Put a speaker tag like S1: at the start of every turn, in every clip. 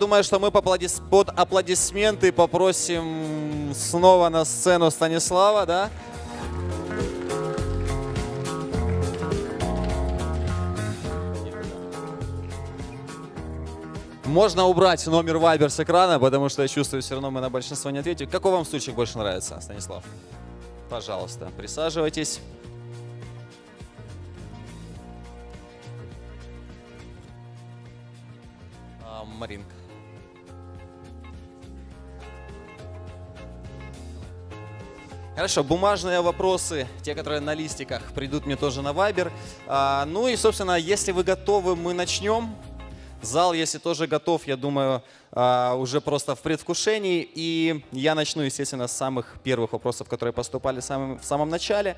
S1: Думаю, что мы под аплодисменты попросим снова на сцену Станислава, да? Можно убрать номер Вайбер с экрана, потому что я чувствую, все равно мы на большинство не ответим. Какой вам стульчик больше нравится, Станислав? Пожалуйста, присаживайтесь. А, Маринка. Хорошо, бумажные вопросы, те, которые на листиках, придут мне тоже на Viber. А, ну и, собственно, если вы готовы, мы начнем. Зал, если тоже готов, я думаю, а, уже просто в предвкушении. И я начну, естественно, с самых первых вопросов, которые поступали самым, в самом начале.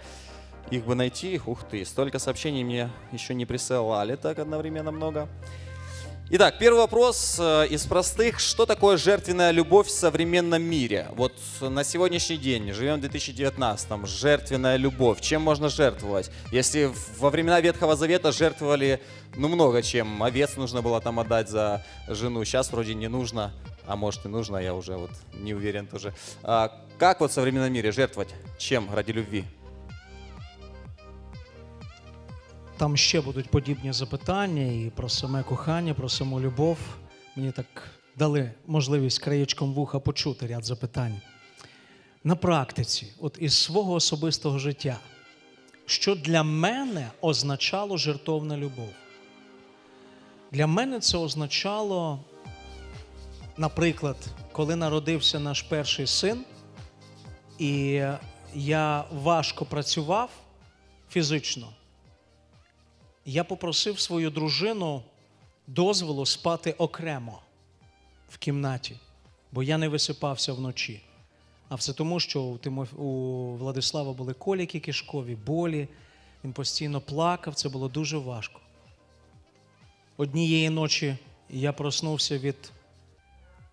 S1: Их бы найти. Ух ты, столько сообщений мне еще не присылали так одновременно много. Много. Итак, первый вопрос э, из простых. Что такое жертвенная любовь в современном мире? Вот на сегодняшний день, живем в 2019, там, жертвенная любовь. Чем можно жертвовать? Если во времена Ветхого Завета жертвовали, ну, много чем. Овец нужно было там отдать за жену. Сейчас вроде не нужно, а может и нужно, я уже вот не уверен тоже. А как вот в современном мире жертвовать? Чем? Ради любви?
S2: Там ще будуть подібні запитання і про саме кохання, про саму любов. Мені так дали можливість краєчком вуха почути ряд запитань. На практиці, от із свого особистого життя, що для мене означало жертовна любов? Для мене це означало, наприклад, коли народився наш перший син, і я важко працював фізично я попросив свою дружину дозволу спати окремо в кімнаті, бо я не висипався вночі. А все тому, що у, Тимофі... у Владислава були коліки кишкові, болі. Він постійно плакав, це було дуже важко. Однієї ночі я проснувся від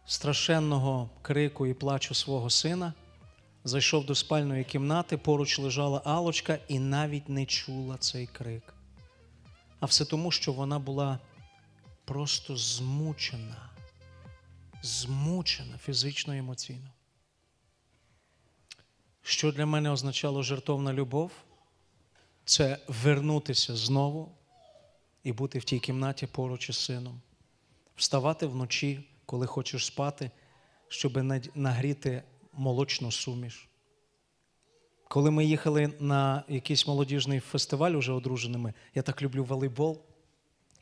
S2: страшенного крику і плачу свого сина. Зайшов до спальної кімнати, поруч лежала Алочка і навіть не чула цей крик. А все тому, що вона була просто змучена, змучена фізично і емоційно. Що для мене означало жертовна любов? Це вернутися знову і бути в тій кімнаті поруч із сином, вставати вночі, коли хочеш спати, щоб нагріти молочну суміш, коли ми їхали на якийсь молодіжний фестиваль уже одруженими, я так люблю волейбол,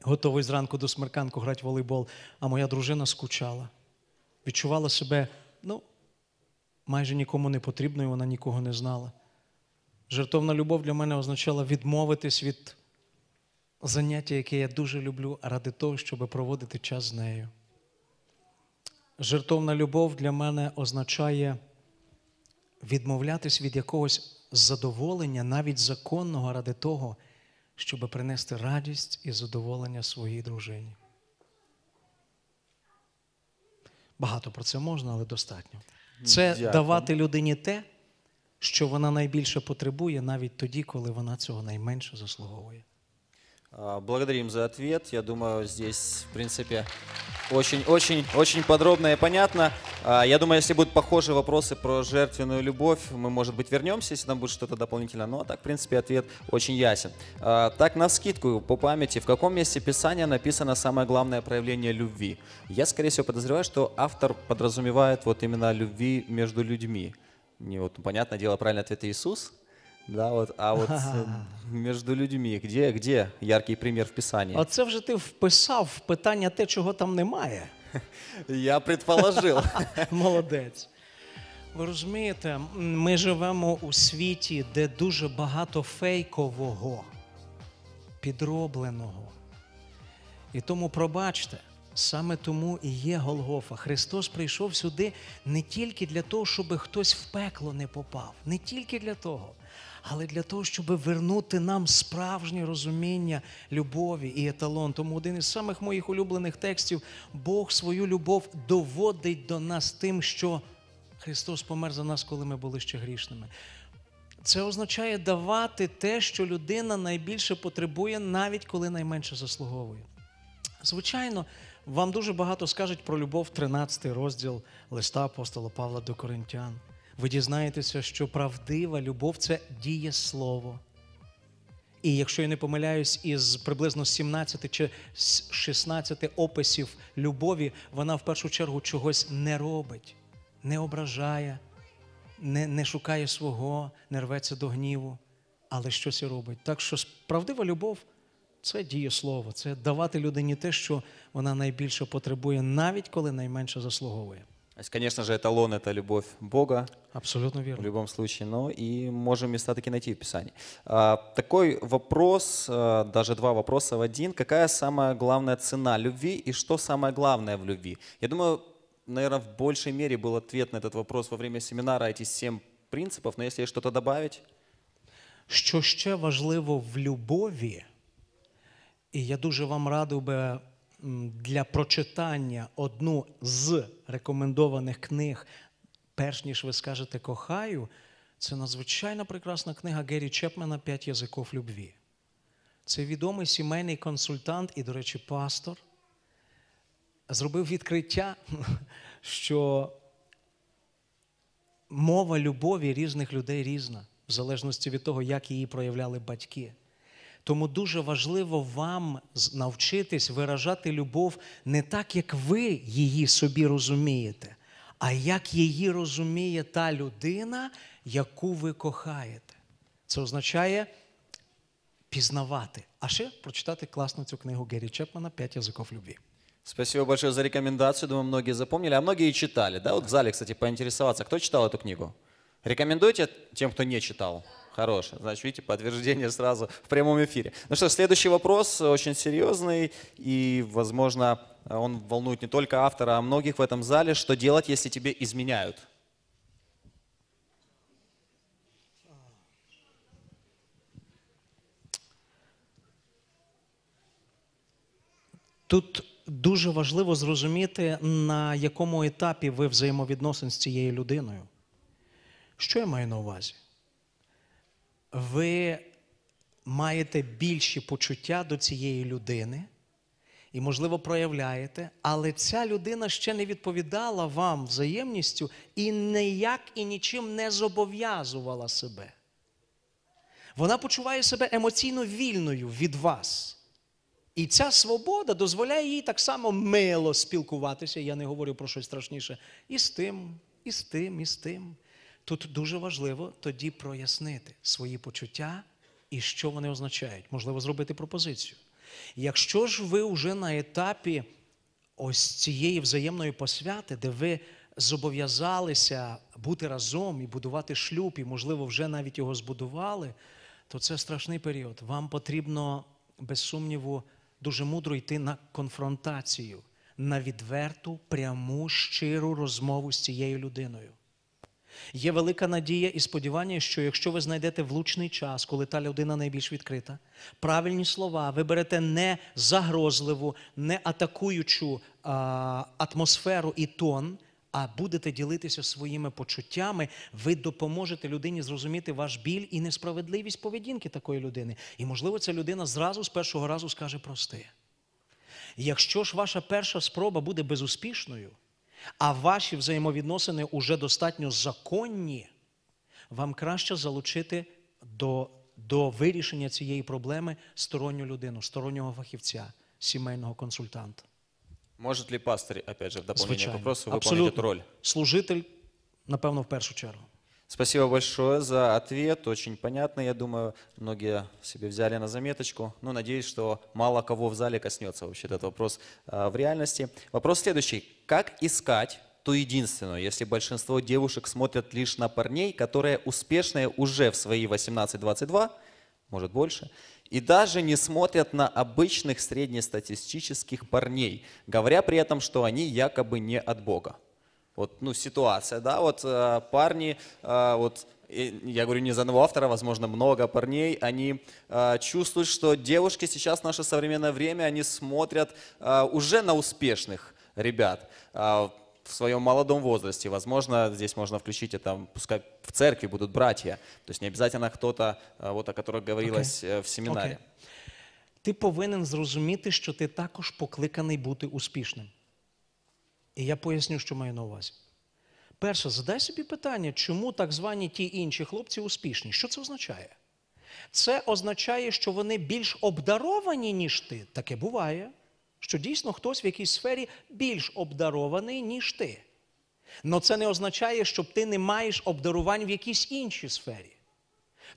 S2: готовий зранку до смерканку грати в волейбол, а моя дружина скучала, відчувала себе, ну, майже нікому не потрібною, вона нікого не знала. Жертовна любов для мене означала відмовитись від заняття, яке я дуже люблю, ради того, щоб проводити час з нею. Жертовна любов для мене означає відмовлятись від якогось задоволення, навіть законного, ради того, щоб принести радість і задоволення своїй дружині. Багато про це можна, але достатньо. Це Дякую. давати людині те, що вона найбільше потребує, навіть тоді, коли вона цього найменше заслуговує.
S1: Благодарим за ответ. Я думаю, здесь, в принципі, Очень, очень, очень подробно и понятно. А, я думаю, если будут похожие вопросы про жертвенную любовь, мы, может быть, вернемся, если там будет что-то дополнительное. Ну, а так, в принципе, ответ очень ясен. А, так, на скидку по памяти, в каком месте Писания написано самое главное проявление любви? Я, скорее всего, подозреваю, что автор подразумевает вот именно любви между людьми. Не вот, понятное дело, правильный ответ Иисус, Да, от, а от э, між людьми, де, де яркий примір в Писанні? А це
S2: вже ти вписав в питання те, чого там немає.
S1: Я предположив.
S2: Молодець. Ви розумієте, ми живемо у світі, де дуже багато фейкового, підробленого. І тому, пробачте, саме тому і є Голгофа. Христос прийшов сюди не тільки для того, щоб хтось в пекло не попав, не тільки для того але для того, щоб вернути нам справжнє розуміння любові і еталон. Тому один із самих моїх улюблених текстів Бог свою любов доводить до нас тим, що Христос помер за нас, коли ми були ще грішними. Це означає давати те, що людина найбільше потребує, навіть коли найменше заслуговує. Звичайно, вам дуже багато скажуть про любов, 13 розділ листа апостола Павла до Коринтян ви дізнаєтеся, що правдива любов це дієслово. І якщо я не помиляюсь, із приблизно 17 чи 16 описів любові, вона в першу чергу чогось не робить, не ображає, не не шукає свого, не рветься до гніву, але щось і робить. Так що правдива любов це дієслово, це давати людині те, що вона найбільше потребує, навіть коли найменше заслуговує.
S1: Э, конечно же, эталон — это любовь Бога. Абсолютно верно. В любом случае, но и можем места таки найти в Писании. А, такой вопрос, э, даже два вопроса в один. Какая самая главная цена любви и что самое главное в любви? Я думаю, наверное, в большей мере был ответ на этот вопрос во время семинара, эти семь принципов, но если что-то добавить?
S2: что еще важливо в любови и я дуже вам радив бы для прочитання одну з рекомендованих книг, перш ніж ви скажете кохаю, це надзвичайно прекрасна книга Геррі Чепмена П'ять язиків любві. Це відомий сімейний консультант і, до речі, пастор. Зробив відкриття, що мова любові різних людей різна, в залежності від того, як її проявляли батьки. Тому дуже важливо вам навчитись виражати любов не так, як ви її собі розумієте, а як її розуміє та людина, яку ви кохаєте. Це означає пізнавати. А ще прочитати класну цю книгу Геррі Чепмана «П'ять язиків любви».
S1: Спасибо большое за рекомендацию. Думаю, многие запомнили, а многие и читали. Да, вот в зале, кстати, поинтересоваться, кто читал эту книгу? Рекомендуете тем, кто не читал? Да. Хорош, Значит, видите, подтверждение сразу в прямом эфире. Ну что следующий вопрос э, очень серьезный и, возможно, э, он волнует не только автора, а многих в этом зале. Что делать, если тебе изменяют?
S2: Тут дуже важливо зрозуміти, на якому етапі ви взаємовідносин з цією людиною. Що я маю на увазі? ви маєте більші почуття до цієї людини і, можливо, проявляєте, але ця людина ще не відповідала вам взаємністю і ніяк і нічим не зобов'язувала себе. Вона почуває себе емоційно вільною від вас. І ця свобода дозволяє їй так само мило спілкуватися, я не говорю про щось страшніше, і з тим, і з тим, і з тим. Тут дуже важливо тоді прояснити свої почуття і що вони означають. Можливо, зробити пропозицію. Якщо ж ви вже на етапі ось цієї взаємної посвяти, де ви зобов'язалися бути разом і будувати шлюб, і, можливо, вже навіть його збудували, то це страшний період. Вам потрібно, без сумніву, дуже мудро йти на конфронтацію, на відверту, пряму, щиру розмову з цією людиною. Є велика надія і сподівання, що якщо ви знайдете влучний час, коли та людина найбільш відкрита, правильні слова, виберете не загрозливу, не атакуючу а, атмосферу і тон, а будете ділитися своїми почуттями, ви допоможете людині зрозуміти ваш біль і несправедливість поведінки такої людини. І, можливо, ця людина зразу з першого разу скаже прости. Якщо ж ваша перша спроба буде безуспішною, а ваші взаємовідносини уже достатньо законні, вам краще залучити до до вирішення цієї проблеми сторонню людину, стороннього фахівця, сімейного консультанта.
S1: Може ли пастор, опять же, в доповнення вопросу, выполнить роль?
S2: Служитель, напевно, в першу чергу. Спасибо большое
S1: за ответ, очень понятно, я думаю, многие себе взяли на заметочку. Ну, надеюсь, что мало кого в зале коснется вообще этот вопрос а, в реальности. Вопрос следующий. Как искать ту единственную, если большинство девушек смотрят лишь на парней, которые успешные уже в свои 18-22, может больше, и даже не смотрят на обычных среднестатистических парней, говоря при этом, что они якобы не от Бога? Вот, ну, ситуация, да, вот э, парни, э, вот я говорю не за одного автора, возможно, много парней, они э, чувствуют, что девушки сейчас в наше современное время, они смотрят э, уже на успешных ребят э, в своем молодом возрасте. Возможно, здесь можно включить это, пускай в церкви будут братья, то есть не обязательно кто-то, э, вот о которых говорилось okay. Э, в семинаре.
S2: Okay. Ти повинен зрозуміти, що ти також покликаний бути успішним. І я поясню, що маю на увазі. Перше, задай собі питання, чому так звані ті інші хлопці успішні. Що це означає? Це означає, що вони більш обдаровані, ніж ти. Таке буває, що дійсно хтось в якійсь сфері більш обдарований, ніж ти. Але це не означає, що ти не маєш обдарувань в якійсь іншій сфері.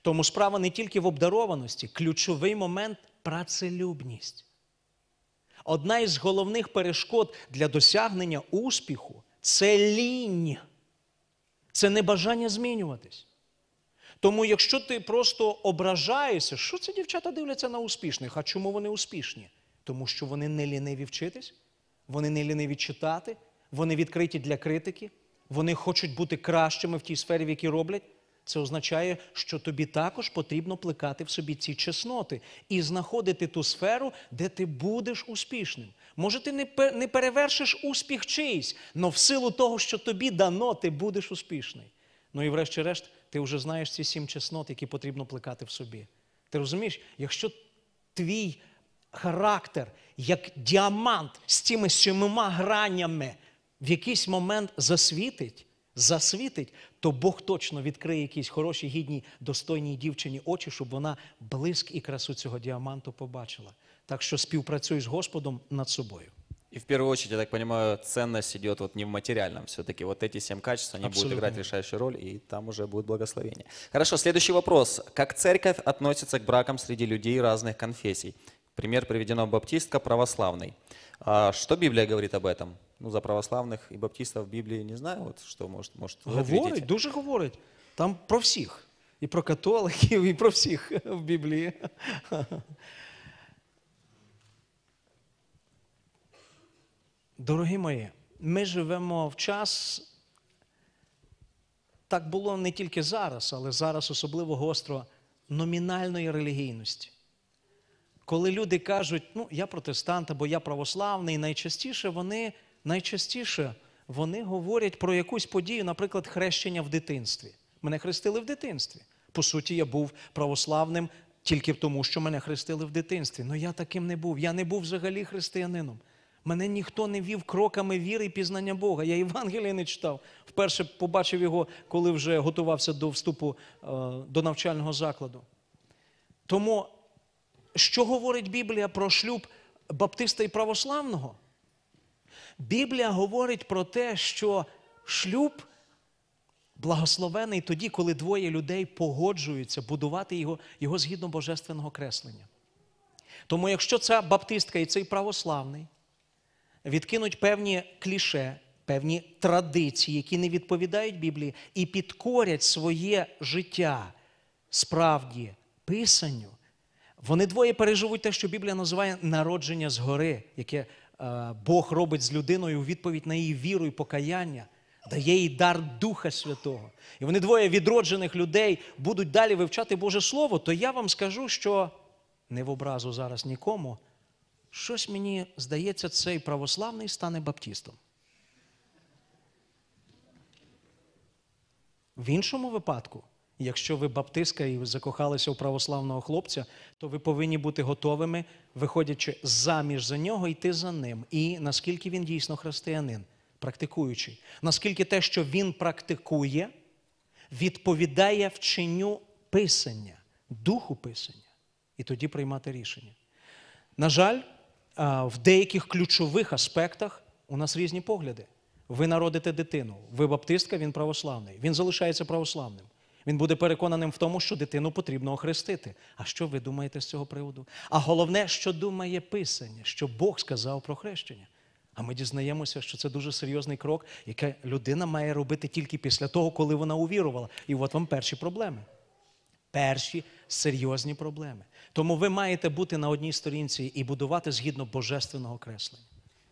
S2: Тому справа не тільки в обдарованості, ключовий момент працелюбність. Одна із головних перешкод для досягнення успіху це лінь, це небажання змінюватись. Тому, якщо ти просто ображаєшся, що це дівчата дивляться на успішних? А чому вони успішні? Тому що вони не ліниві вчитись, вони не ліниві читати, вони відкриті для критики, вони хочуть бути кращими в тій сфері, в якій роблять. Це означає, що тобі також потрібно плекати в собі ці чесноти і знаходити ту сферу, де ти будеш успішним. Може, ти не перевершиш успіх чийсь, але в силу того, що тобі дано, ти будеш успішний. Ну і врешті-решт, ти вже знаєш ці сім чеснот, які потрібно плекати в собі. Ти розумієш, якщо твій характер як діамант з цими сімома гранями в якийсь момент засвітить. засвітить, то Бог точно відкриє якісь хороші, гідні, достойній дівчині очі, щоб вона блиск і красу цього діаманту побачила. Так що співпрацюй з Господом над собою.
S1: И в первую очередь, я так понимаю, ценность идет вот не в материальном все-таки. Вот эти семь качеств, они Абсолютно. будут играть решающую роль, и там уже будет благословение. Хорошо, следующий вопрос. Как церковь относится к бракам среди людей разных конфессий? Пример приведено баптистка православный. А что Библия говорит об этом? Ну, за православних і баптистів в Біблії не знаю, от що може, може Говорить,
S2: дуже говорить. Там про всіх. І про католиків, і про всіх в Біблії. Дорогі мої, ми живемо в час. Так було не тільки зараз, але зараз особливо гостро номінальної релігійності. Коли люди кажуть, ну, я протестант або я православний, найчастіше вони найчастіше вони говорять про якусь подію, наприклад, хрещення в дитинстві. Мене хрестили в дитинстві. По суті, я був православним тільки тому, що мене хрестили в дитинстві. Ну я таким не був. Я не був взагалі християнином. Мене ніхто не вів кроками віри і пізнання Бога. Я Євангелія не читав. Вперше побачив його, коли вже готувався до вступу е, до навчального закладу. Тому, що говорить Біблія про шлюб баптиста і православного? Біблія говорить про те, що шлюб благословений тоді, коли двоє людей погоджуються будувати його, його згідно божественного креслення. Тому, якщо ця баптистка і цей православний відкинуть певні кліше, певні традиції, які не відповідають Біблії, і підкорять своє життя справді писанню, вони двоє переживуть те, що Біблія називає народження згори, яке Е, Бог робить з людиною у відповідь на її віру і покаяння, дає їй дар Духа Святого. І вони двоє відроджених людей будуть далі вивчати Боже Слово, то я вам скажу, що не в образу зараз нікому. Щось мені здається, цей православний стане баптістом. В іншому випадку. Якщо ви баптистка і закохалися у православного хлопця, то ви повинні бути готовими, виходячи заміж за нього, йти за ним. І наскільки він дійсно християнин, практикуючий, наскільки те, що він практикує, відповідає вченню писання, духу писання, і тоді приймати рішення. На жаль, в деяких ключових аспектах у нас різні погляди. Ви народите дитину, ви баптистка, він православний. Він залишається православним. Він буде переконаним в тому, що дитину потрібно охрестити. А що ви думаєте з цього приводу? А головне, що думає Писання, що Бог сказав про хрещення. А ми дізнаємося, що це дуже серйозний крок, який людина має робити тільки після того, коли вона увірувала. І от вам перші проблеми. Перші серйозні проблеми. Тому ви маєте бути на одній сторінці і будувати згідно божественного креслення.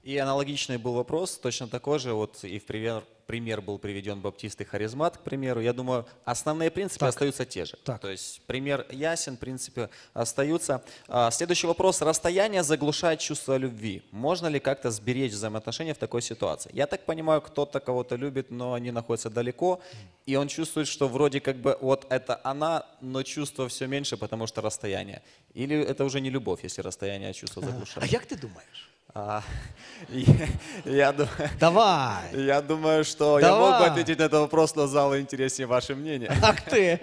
S1: И аналогичный был вопрос, точно такой же, вот и в пример, пример был приведен Баптист и Харизмат, к примеру. Я думаю, основные принципы так. остаются те же. Так. То есть пример ясен, принципы остаются. А, следующий вопрос. Расстояние заглушает чувство любви. Можно ли как-то сберечь взаимоотношения в такой ситуации? Я так понимаю, кто-то кого-то любит, но они находятся далеко, и он чувствует, что вроде как бы вот это она, но чувство все меньше, потому что расстояние. Или это уже не любовь, если расстояние чувства а заглушает? А, а как ты думаешь? А, я, я, Давай! я думаю, что я мог бы Давай. ответить на этот вопрос, но залу интереснее ваше мнение. Ах
S2: ти.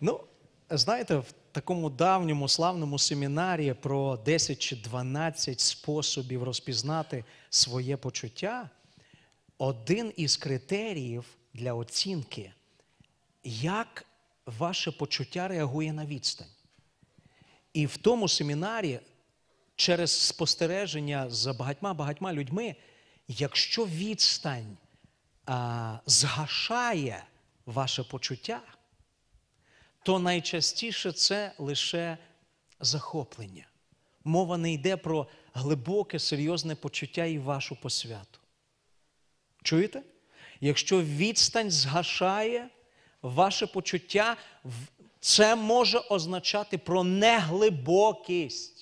S2: Ну, знаєте, в такому давньому славному семінарі про 10 чи 12 способів розпізнати своє почуття, один із критеріїв для оцінки, як ваше почуття реагує на відстань. І в тому семінарі через спостереження за багатьма-багатьма людьми, якщо відстань а, згашає ваше почуття, то найчастіше це лише захоплення. Мова не йде про глибоке, серйозне почуття і вашу посвяту. Чуєте? Якщо відстань згашає ваше почуття, це може означати про неглибокість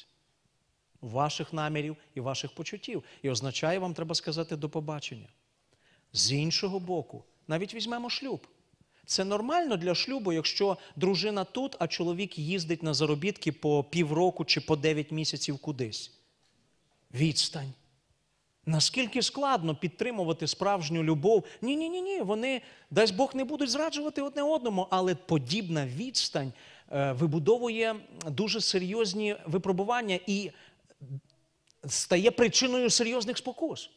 S2: ваших намірів і ваших почуттів. І означає, вам треба сказати до побачення. З іншого боку, навіть візьмемо шлюб. Це нормально для шлюбу, якщо дружина тут, а чоловік їздить на заробітки по півроку чи по дев'ять місяців кудись. Відстань. Наскільки складно підтримувати справжню любов? Ні, ні, ні, ні. Вони, дасть Бог, не будуть зраджувати одне одному, але подібна відстань е, вибудовує дуже серйозні випробування і стає причиною серйозних спокус.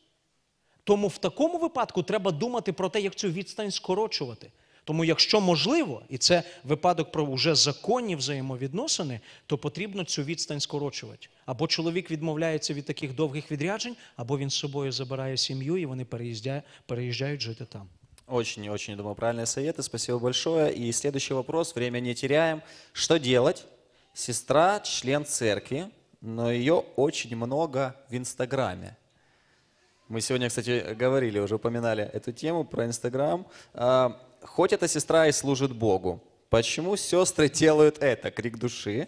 S2: Тому в такому випадку треба думати про те, як цю відстань скорочувати. Тому, якщо можливо, і це випадок про вже законні взаємовідносини, то потрібно цю відстань скорочувати. Або чоловік відмовляється від таких довгих відряджень, або він з собою забирає сім'ю і вони переїздя... переїжджають жити там.
S1: Очень, очень, думаю, правильные советы. Спасибо большое. И следующий вопрос. Время не теряем. Что делать? Сестра, член церкви, но ее очень много в Инстаграме. Мы сегодня, кстати, говорили, уже упоминали эту тему про Инстаграм. А, хоть эта сестра и служит Богу, почему сестры делают это? Крик души.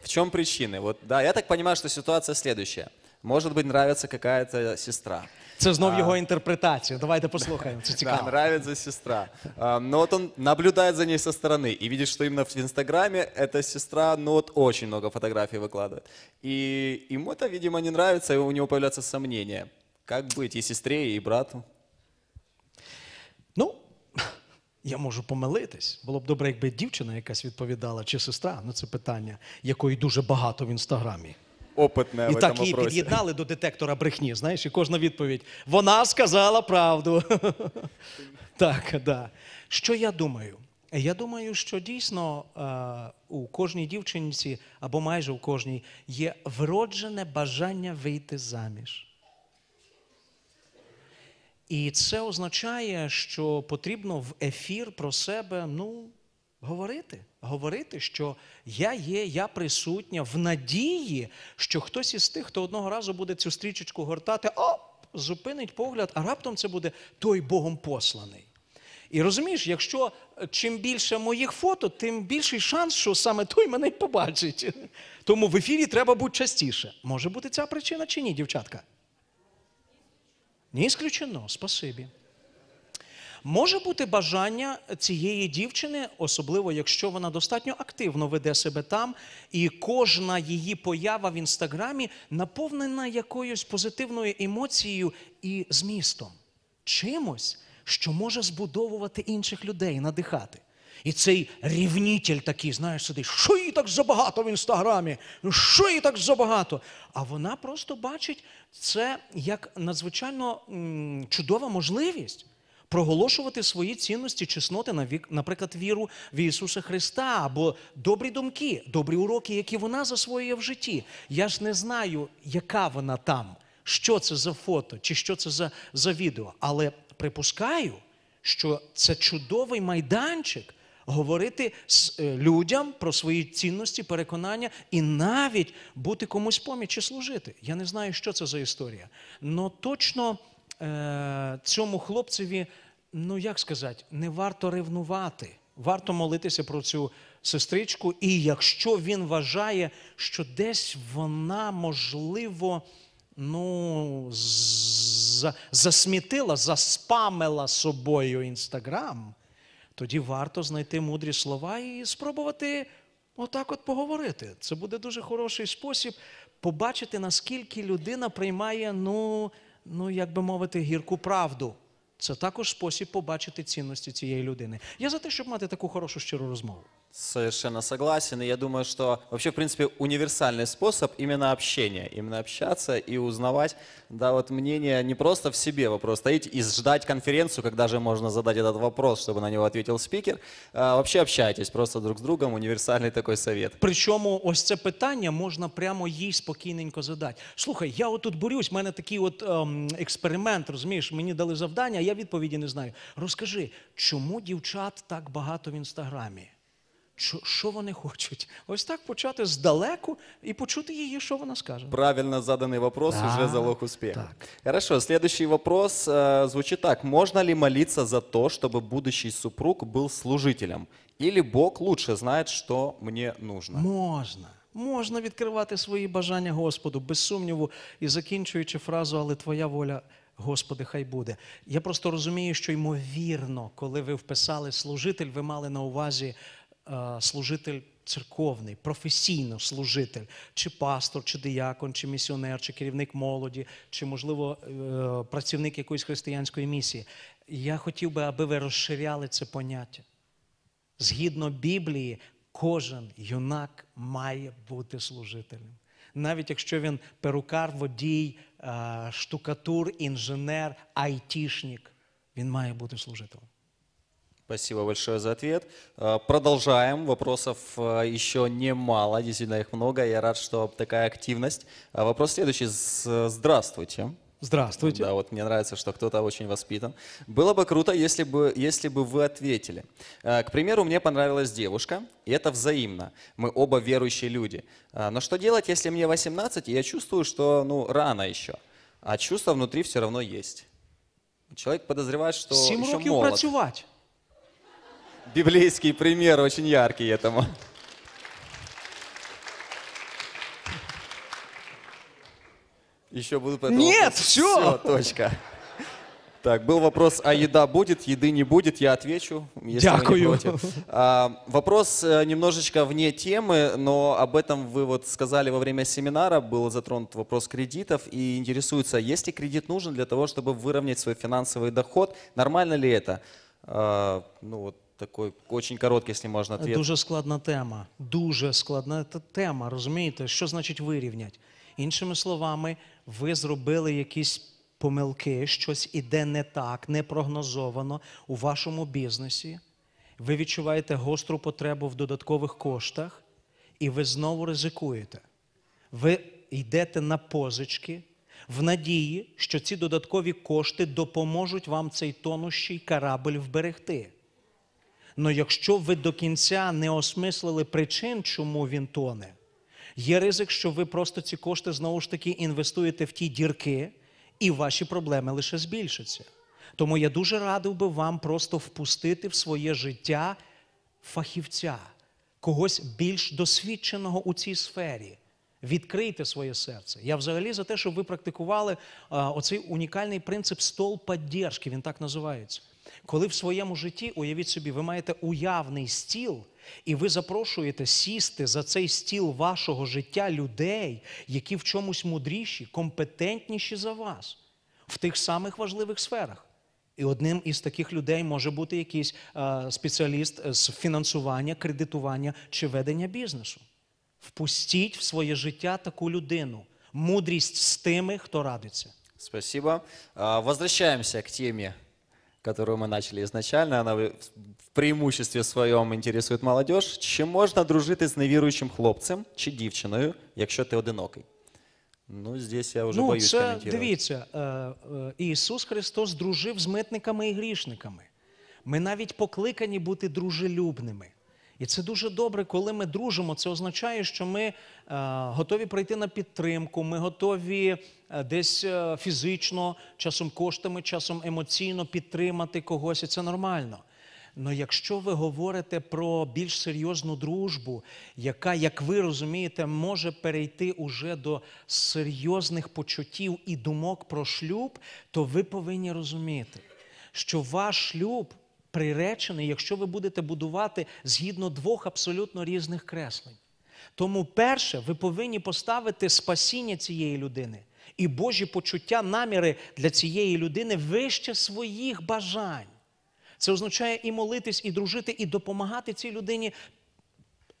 S1: В чем причины? Вот, да, я так понимаю, что ситуация следующая. Может быть, нравится какая-то сестра. Це знов його
S2: інтерпретація. Давайте послухаємо. Це цікаво.
S1: нравится сестра. А, Но ну он наблюдает за ней со стороны и видит, что именно в Инстаграме эта сестра, ну вот очень много фотографий выкладывает. И ему это, видимо, не нравится, и у него появляются сомнения. Как быть и сестре, и брату?
S2: Ну, я можу помилитись. Було б добре, якби дівчина якась відповідала, чи сестра на ну, це питання, якої дуже багато в інстаграмі
S1: опитне І в так її під'єднали
S2: до детектора брехні, знаєш, і кожна відповідь. Вона сказала правду. так, да. Що я думаю? Я думаю, що дійсно е, у кожній дівчинці або майже у кожній є вроджене бажання вийти заміж. І це означає, що потрібно в ефір про себе, ну. Говорити, говорити, що я є, я присутня в надії, що хтось із тих, хто одного разу буде цю стрічечку гортати, оп, зупинить погляд, а раптом це буде той Богом посланий. І розумієш, якщо е, чим більше моїх фото, тим більший шанс, що саме той мене й побачить. Тому в ефірі треба бути частіше. Може бути ця причина чи ні, дівчатка? Не ісключено, спасибі. Може бути бажання цієї дівчини, особливо якщо вона достатньо активно веде себе там, і кожна її поява в інстаграмі наповнена якоюсь позитивною емоцією і змістом, чимось, що може збудовувати інших людей, надихати. І цей рівнітель такий, знаєш, сидить, що їй так забагато в інстаграмі, що їй так забагато. А вона просто бачить це як надзвичайно чудова можливість проголошувати свої цінності, чесноти, наприклад, віру в Ісуса Христа або добрі думки, добрі уроки, які вона засвоює в житті. Я ж не знаю, яка вона там, що це за фото чи що це за, за відео. Але припускаю, що це чудовий майданчик. Говорити з е, людям про свої цінності, переконання і навіть бути комусь поміч чи служити. Я не знаю, що це за історія. Но точно Е, цьому хлопцеві, ну як сказати, не варто ревнувати. Варто молитися про цю сестричку, і якщо він вважає, що десь вона, можливо, ну, засмітила, заспамила собою Інстаграм, тоді варто знайти мудрі слова і спробувати отак от поговорити. Це буде дуже хороший спосіб побачити, наскільки людина приймає, ну ну, як би мовити, гірку правду. Це також спосіб побачити цінності цієї людини. Я за те, щоб мати таку хорошу щиру розмову.
S1: Совершенно согласен. И я думаю, что вообще, в принципе, универсальный способ именно общения, именно общаться и узнавать, да, вот мнение не просто в себе вопрос стоит и ждать конференцию, когда же можно задать этот вопрос, чтобы на него ответил спикер. А, вообще общайтесь просто друг с другом, универсальный такой совет.
S2: Причому ось це питання можна прямо їй спокійненько задати. Слухай, я отут борюсь, в мене такий от ем, експеримент, розумієш, мені дали завдання, я відповіді не знаю. Розкажи, чому дівчат так багато в інстаграмі? що вони хочуть. Ось так почати здалеку і почути її, що вона скаже.
S1: Правильно заданий вопрос да. уже залог успіху. Так. Хорошо, следующий вопрос е, звучить так. можна ли молиться за те, щоб будущий супруг був служителем? Или Бог лучше знає, що мені нужно?
S2: Можна. Можна відкривати свої бажання Господу, без сумніву, і закінчуючи фразу, але твоя воля. Господи, хай буде. Я просто розумію, що ймовірно, коли ви вписали служитель, ви мали на увазі Е, служитель церковний, професійно служитель, чи пастор, чи диякон, чи місіонер, чи керівник молоді, чи, можливо, е, працівник якоїсь християнської місії. Я хотів би, аби ви розширяли це поняття. Згідно Біблії, кожен юнак має бути служителем. Навіть якщо він перукар, водій, е, штукатур, інженер, айтішник, він має бути служителем.
S1: Спасибо большое за ответ. Э, продолжаем. Вопросов э, еще немало, действительно их много. Я рад, что такая активность. Э, вопрос следующий. Здравствуйте. Здравствуйте. Да, вот мне нравится, что кто-то очень воспитан. Было бы круто, если бы, если бы вы ответили. К примеру, мне понравилась девушка, и это взаимно. Мы оба верующие люди. Но что делать, если мне 18, и я чувствую, что ну, рано еще, а чувство внутри все равно есть? Человек подозревает, что Семь еще років молод библейский пример очень яркий этому. Еще буду по этому Нет, вопросу. все! Все, точка. Так, был вопрос, а еда будет, еды не будет, я отвечу. Если Дякую. Не а, вопрос э, немножечко вне темы, но об этом вы вот сказали во время семинара, был затронут вопрос кредитов и интересуется, есть ли кредит нужен для того, чтобы выровнять свой финансовый доход, нормально ли это? А, ну вот, такой очень короткий, якщо можна ответ. Дуже
S2: складна тема. Дуже складна тема. Розумієте, що значить вирівнять. Іншими словами, ви зробили якісь помилки, щось іде не так, не прогнозовано у вашому бізнесі. Ви відчуваєте гостру потребу в додаткових коштах, і ви знову ризикуєте. Ви йдете на позички в надії, що ці додаткові кошти допоможуть вам цей тонущий корабль вберегти. Але якщо ви до кінця не осмислили причин, чому він тоне, є ризик, що ви просто ці кошти знову ж таки інвестуєте в ті дірки, і ваші проблеми лише збільшаться. Тому я дуже радив би вам просто впустити в своє життя фахівця, когось більш досвідченого у цій сфері. Відкрийте своє серце. Я взагалі за те, щоб ви практикували оцей унікальний принцип стол підтримки, Він так називається. Коли в своєму житті, уявіть собі, ви маєте уявний стіл, і ви запрошуєте сісти за цей стіл вашого життя людей, які в чомусь мудріші, компетентніші за вас, в тих самих важливих сферах. І одним із таких людей може бути якийсь е, спеціаліст з фінансування, кредитування чи ведення бізнесу. Впустіть в своє життя таку людину, мудрість з тими, хто радиться.
S1: Спасибо. Возвращаемся к теме которую мы начали изначально, она в преимуществі своєму інтересує молодежь. Чи можна дружити з невіруючим хлопцем чи дівчиною, якщо ти одинокий? Ну, здесь я вже ну, боюсь це,
S2: Дивіться, е, е, Ісус Христос дружив з митниками і грішниками. Ми навіть покликані бути дружелюбними. І це дуже добре, коли ми дружимо. Це означає, що ми е, готові прийти на підтримку, ми готові е, десь е, фізично, часом коштами, часом емоційно підтримати когось, і це нормально. Але якщо ви говорите про більш серйозну дружбу, яка, як ви розумієте, може перейти уже до серйозних почуттів і думок про шлюб, то ви повинні розуміти, що ваш шлюб приречений, якщо ви будете будувати згідно двох абсолютно різних креслень. Тому, перше, ви повинні поставити спасіння цієї людини і Божі почуття, наміри для цієї людини вище своїх бажань. Це означає і молитись, і дружити, і допомагати цій людині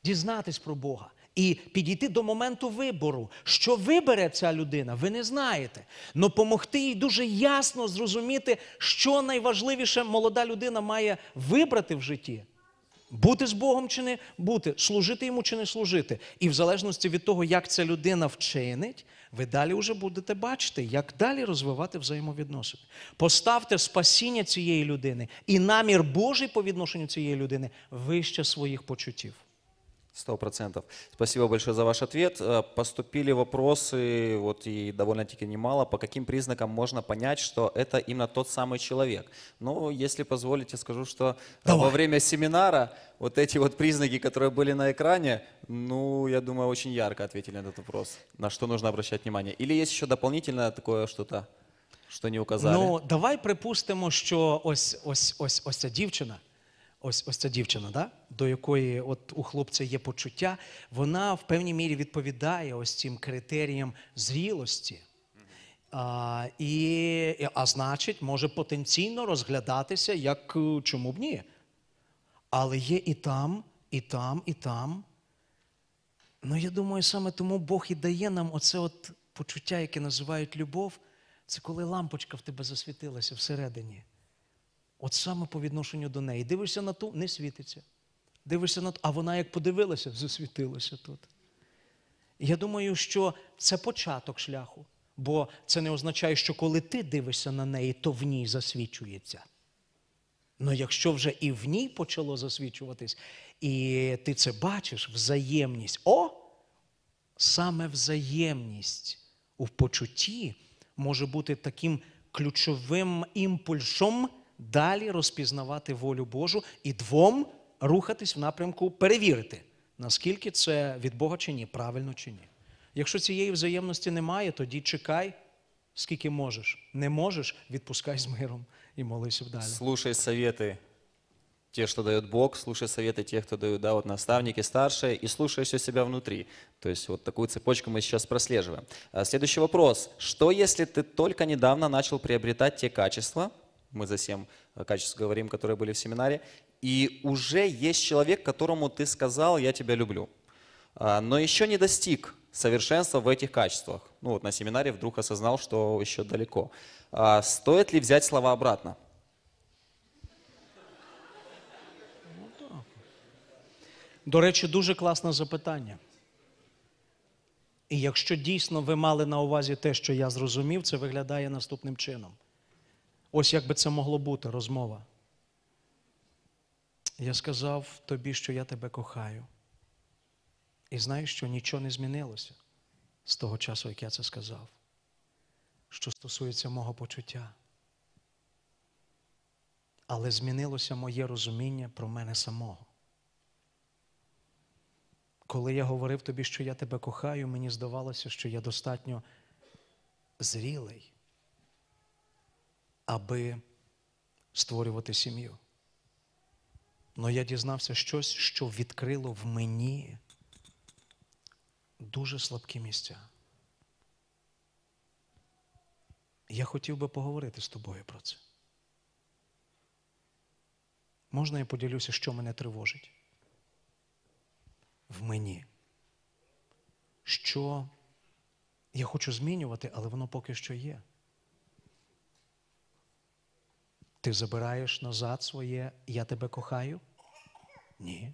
S2: дізнатись про Бога і підійти до моменту вибору, що вибере ця людина, ви не знаєте. Но помогти їй дуже ясно зрозуміти, що найважливіше молода людина має вибрати в житті. Бути з Богом чи не бути, служити йому чи не служити. І в залежності від того, як ця людина вчинить, ви далі вже будете бачити, як далі розвивати взаємовідносини. Поставте спасіння цієї людини і намір Божий по відношенню цієї людини вище своїх почуттів.
S1: Сто процентов. Спасибо большое за ваш ответ. Э, поступили вопросы, вот и довольно-таки немало, по каким признакам можно понять, что это именно тот самый человек. Ну, если позволите, скажу, что э, Давай. во время семинара вот эти вот признаки, которые были на экране, ну, я думаю, очень ярко ответили на этот вопрос, на что нужно обращать внимание. Или есть еще дополнительное такое что-то, что не указали? Ну,
S2: давай припустимо, что ось, ось, ось, ось ця дівчина – Ось ось ця дівчина, да? до якої от у хлопця є почуття, вона в певній мірі відповідає ось цим критеріям зрілості, а і, а значить, може потенційно розглядатися, як е, чому б ні. Але є і там, і там, і там. Ну, я думаю, саме тому Бог і дає нам оце от почуття, яке називають любов, це коли лампочка в тебе засвітилася всередині. От саме по відношенню до неї. Дивишся на ту, не світиться. Дивишся на ту, а вона як подивилася, засвітилася тут. Я думаю, що це початок шляху, бо це не означає, що коли ти дивишся на неї, то в ній засвічується. Ну якщо вже і в ній почало засвічуватись, і ти це бачиш, взаємність. О! Саме взаємність у почутті може бути таким ключовим імпульсом далі розпізнавати волю Божу і двом рухатись в напрямку перевірити, наскільки це від Бога чи ні, правильно чи ні. Якщо цієї взаємності немає, тоді чекай, скільки можеш. Не можеш, відпускай з миром і молись вдалі.
S1: Слушай советы, те, что дает Бог, слушай советы тех, кто дают, да, вот наставники, старшие, и слушай все себя внутри. То есть вот такую цепочку мы сейчас прослеживаем. Следующий вопрос. Что, если ты только недавно начал приобретать те качества, мы за 7 э, качеств говорим, которые были в семинаре, и уже есть человек, которому ты сказал «я тебя люблю», а, но еще не достиг совершенства в этих качествах. Ну вот на семинаре вдруг осознал, что еще далеко. А, стоит ли взять слова обратно?
S2: До речі, дуже класне запитання. І якщо дійсно ви мали на увазі те, що я зрозумів, це виглядає наступним чином. Ось як би це могло бути розмова. Я сказав тобі, що я тебе кохаю. І знаєш, що нічого не змінилося з того часу, як я це сказав, що стосується мого почуття. Але змінилося моє розуміння про мене самого. Коли я говорив тобі, що я тебе кохаю, мені здавалося, що я достатньо зрілий аби створювати сім'ю. Але я дізнався щось, що відкрило в мені дуже слабкі місця. Я хотів би поговорити з тобою про це. Можна я поділюся, що мене тривожить? В мені. Що я хочу змінювати, але воно поки що є. Ти забираєш назад своє Я тебе кохаю? Ні.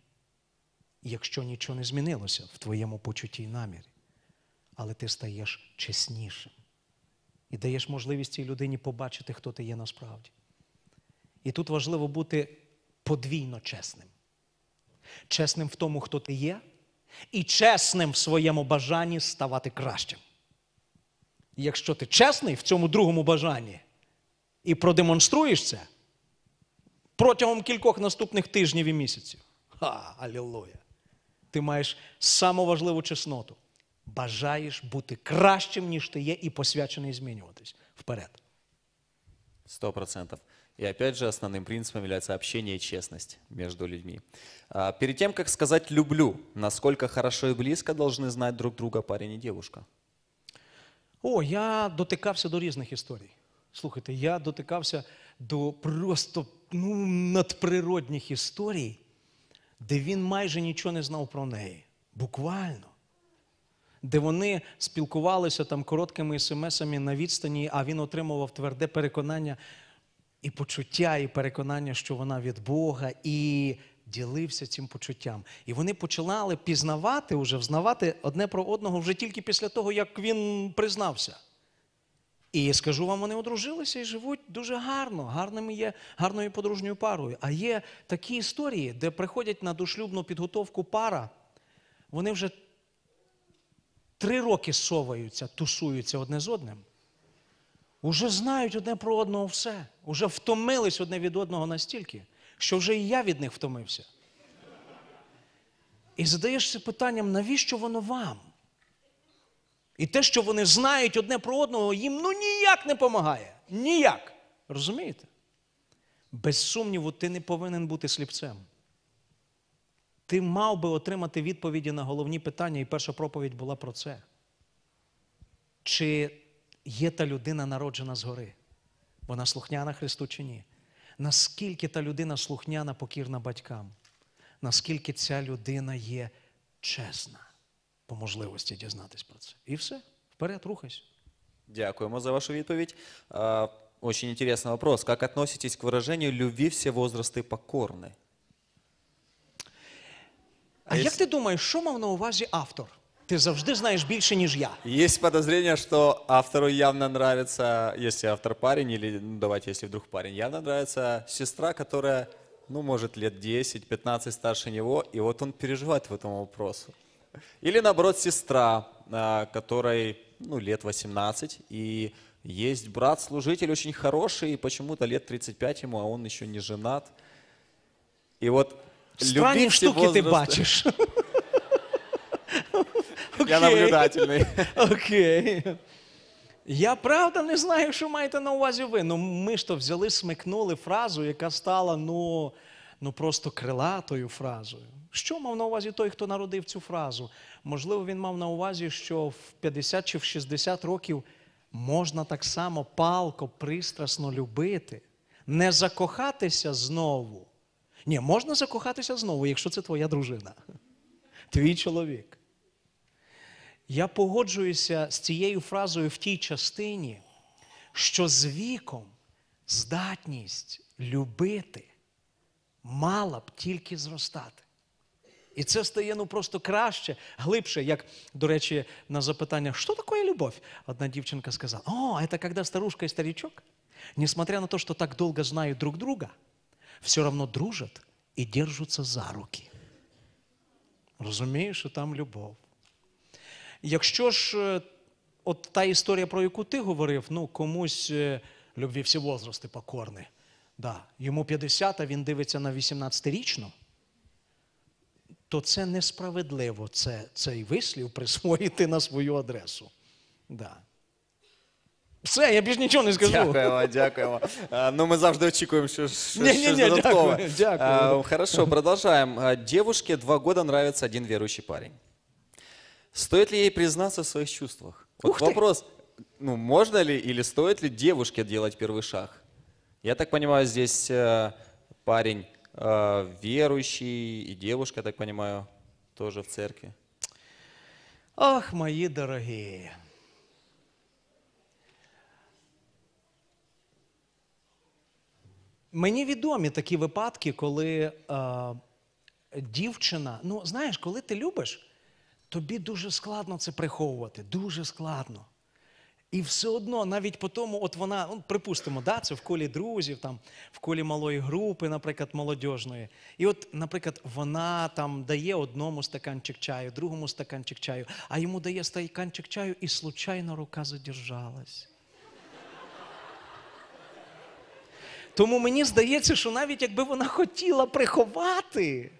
S2: Якщо нічого не змінилося в твоєму почутті і намірі, але ти стаєш чеснішим і даєш можливість цій людині побачити, хто ти є насправді. І тут важливо бути подвійно чесним. Чесним в тому, хто ти є, і чесним в своєму бажанні ставати кращим. І якщо ти чесний в цьому другому бажанні, і продемонструєш це протягом кількох наступних тижнів і місяців. Ха, алілуя! Ти маєш саму важливу чесноту. Бажаєш бути кращим, ніж ти є, і посвячений змінюватись. Вперед.
S1: Сто процентов. И опять же, основным принципом является общение и честность между людьми. А, перед тем, как сказать «люблю», насколько хорошо и близко должны знать друг друга парень и девушка?
S2: О, я дотикався до разных историй. Слухайте, я дотикався до просто ну, надприродних історій, де він майже нічого не знав про неї. Буквально. Де вони спілкувалися там короткими смс-ами на відстані, а він отримував тверде переконання і почуття, і переконання, що вона від Бога, і ділився цим почуттям. І вони починали пізнавати, вже, взнавати одне про одного вже тільки після того, як він признався. І скажу вам, вони одружилися і живуть дуже гарно, гарними є гарною подружньою парою. А є такі історії, де приходять на дошлюбну підготовку пара, вони вже три роки соваються, тусуються одне з одним. Уже знають одне про одного все. Уже втомились одне від одного настільки, що вже і я від них втомився. І задаєшся питанням, навіщо воно вам? І те, що вони знають одне про одного, їм ну ніяк не допомагає. Ніяк. Розумієте? Без сумніву, ти не повинен бути сліпцем. Ти мав би отримати відповіді на головні питання, і перша проповідь була про це. Чи є та людина народжена згори? Вона слухняна Христу чи ні? Наскільки та людина слухняна покірна батькам? Наскільки ця людина є чесна? по можливості дізнатись про це. І все. Вперед, рухайся.
S1: Дякуємо за вашу відповідь. А, очень интересный вопрос. Как относитесь к выражению «любви все возрасты покорны»?
S2: А Есть... як ти думаєш, що мав на увазі автор? Ти завжди знаєш більше, ніж я. Есть
S1: подозрение, что автору явно нравится, если автор парень, или ну, давайте, если вдруг парень, явно нравится сестра, которая, ну, может, лет 10-15 старше него, и вот он переживает в этом вопросу. Или, наоборот, сестра, а, которой ну, лет 18, и есть брат-служитель очень хороший, и почему-то лет 35 ему, а он еще не женат. И вот Странные штуки возраст... ты
S2: бачишь. Я наблюдательный Окей. Я правда не знаю, що маєте на увазі ви. Ну ми ж то взяли, смикнули фразу, яка стала ну, ну просто крилатою фразою. Що мав на увазі той, хто народив цю фразу? Можливо, він мав на увазі, що в 50 чи в 60 років можна так само палко, пристрасно любити, не закохатися знову. Ні, можна закохатися знову, якщо це твоя дружина, твій чоловік. Я погоджуюся з цією фразою в тій частині, що з віком здатність любити мала б тільки зростати. І це стає ну просто краще, глибше, як, до речі, на запитання, що таке любов? Одна дівчинка сказала: О, це коли старушка і старічок, несмотря на те, що так довго знають друг друга, все одно дружать і держаться за руки. Розумієш, що там любов. Якщо ж е, от та історія, про яку ти говорив, ну комусь е, любві всі возрости покорні, да, йому 50, а він дивиться на 18-річну. то це несправедливо це, цей вислів присвоїти на свою адресу.
S1: Да. Все, я більш нічого не скажу. Дякуємо, дякуємо. А, ну, ми завжди очікуємо, що щось не, не, додаткове. Дякую, дякую. А, хорошо, продолжаем. Девушке два года нравится один верующий парень. Стоит ли ей признаться в своих чувствах? Вот Ух вопрос, ты. ну, можно ли или стоит ли девушке делать первый шаг? Я так понимаю, здесь парень верующий, и девушка, я так понимаю, тоже в церкви.
S2: Ах, мои дорогие! Мені відомі такі випадки, коли е, дівчина, ну знаєш, коли ти любиш, тобі дуже складно це приховувати. Дуже складно. І все одно, навіть по тому, от вона, ну, припустимо, да, це в колі друзів, там, в колі малої групи, наприклад, молодіжної. І от, наприклад, вона там дає одному стаканчик чаю, другому стаканчик чаю, а йому дає стаканчик чаю, і случайно рука задержалась. Тому мені здається, що навіть якби вона хотіла приховати,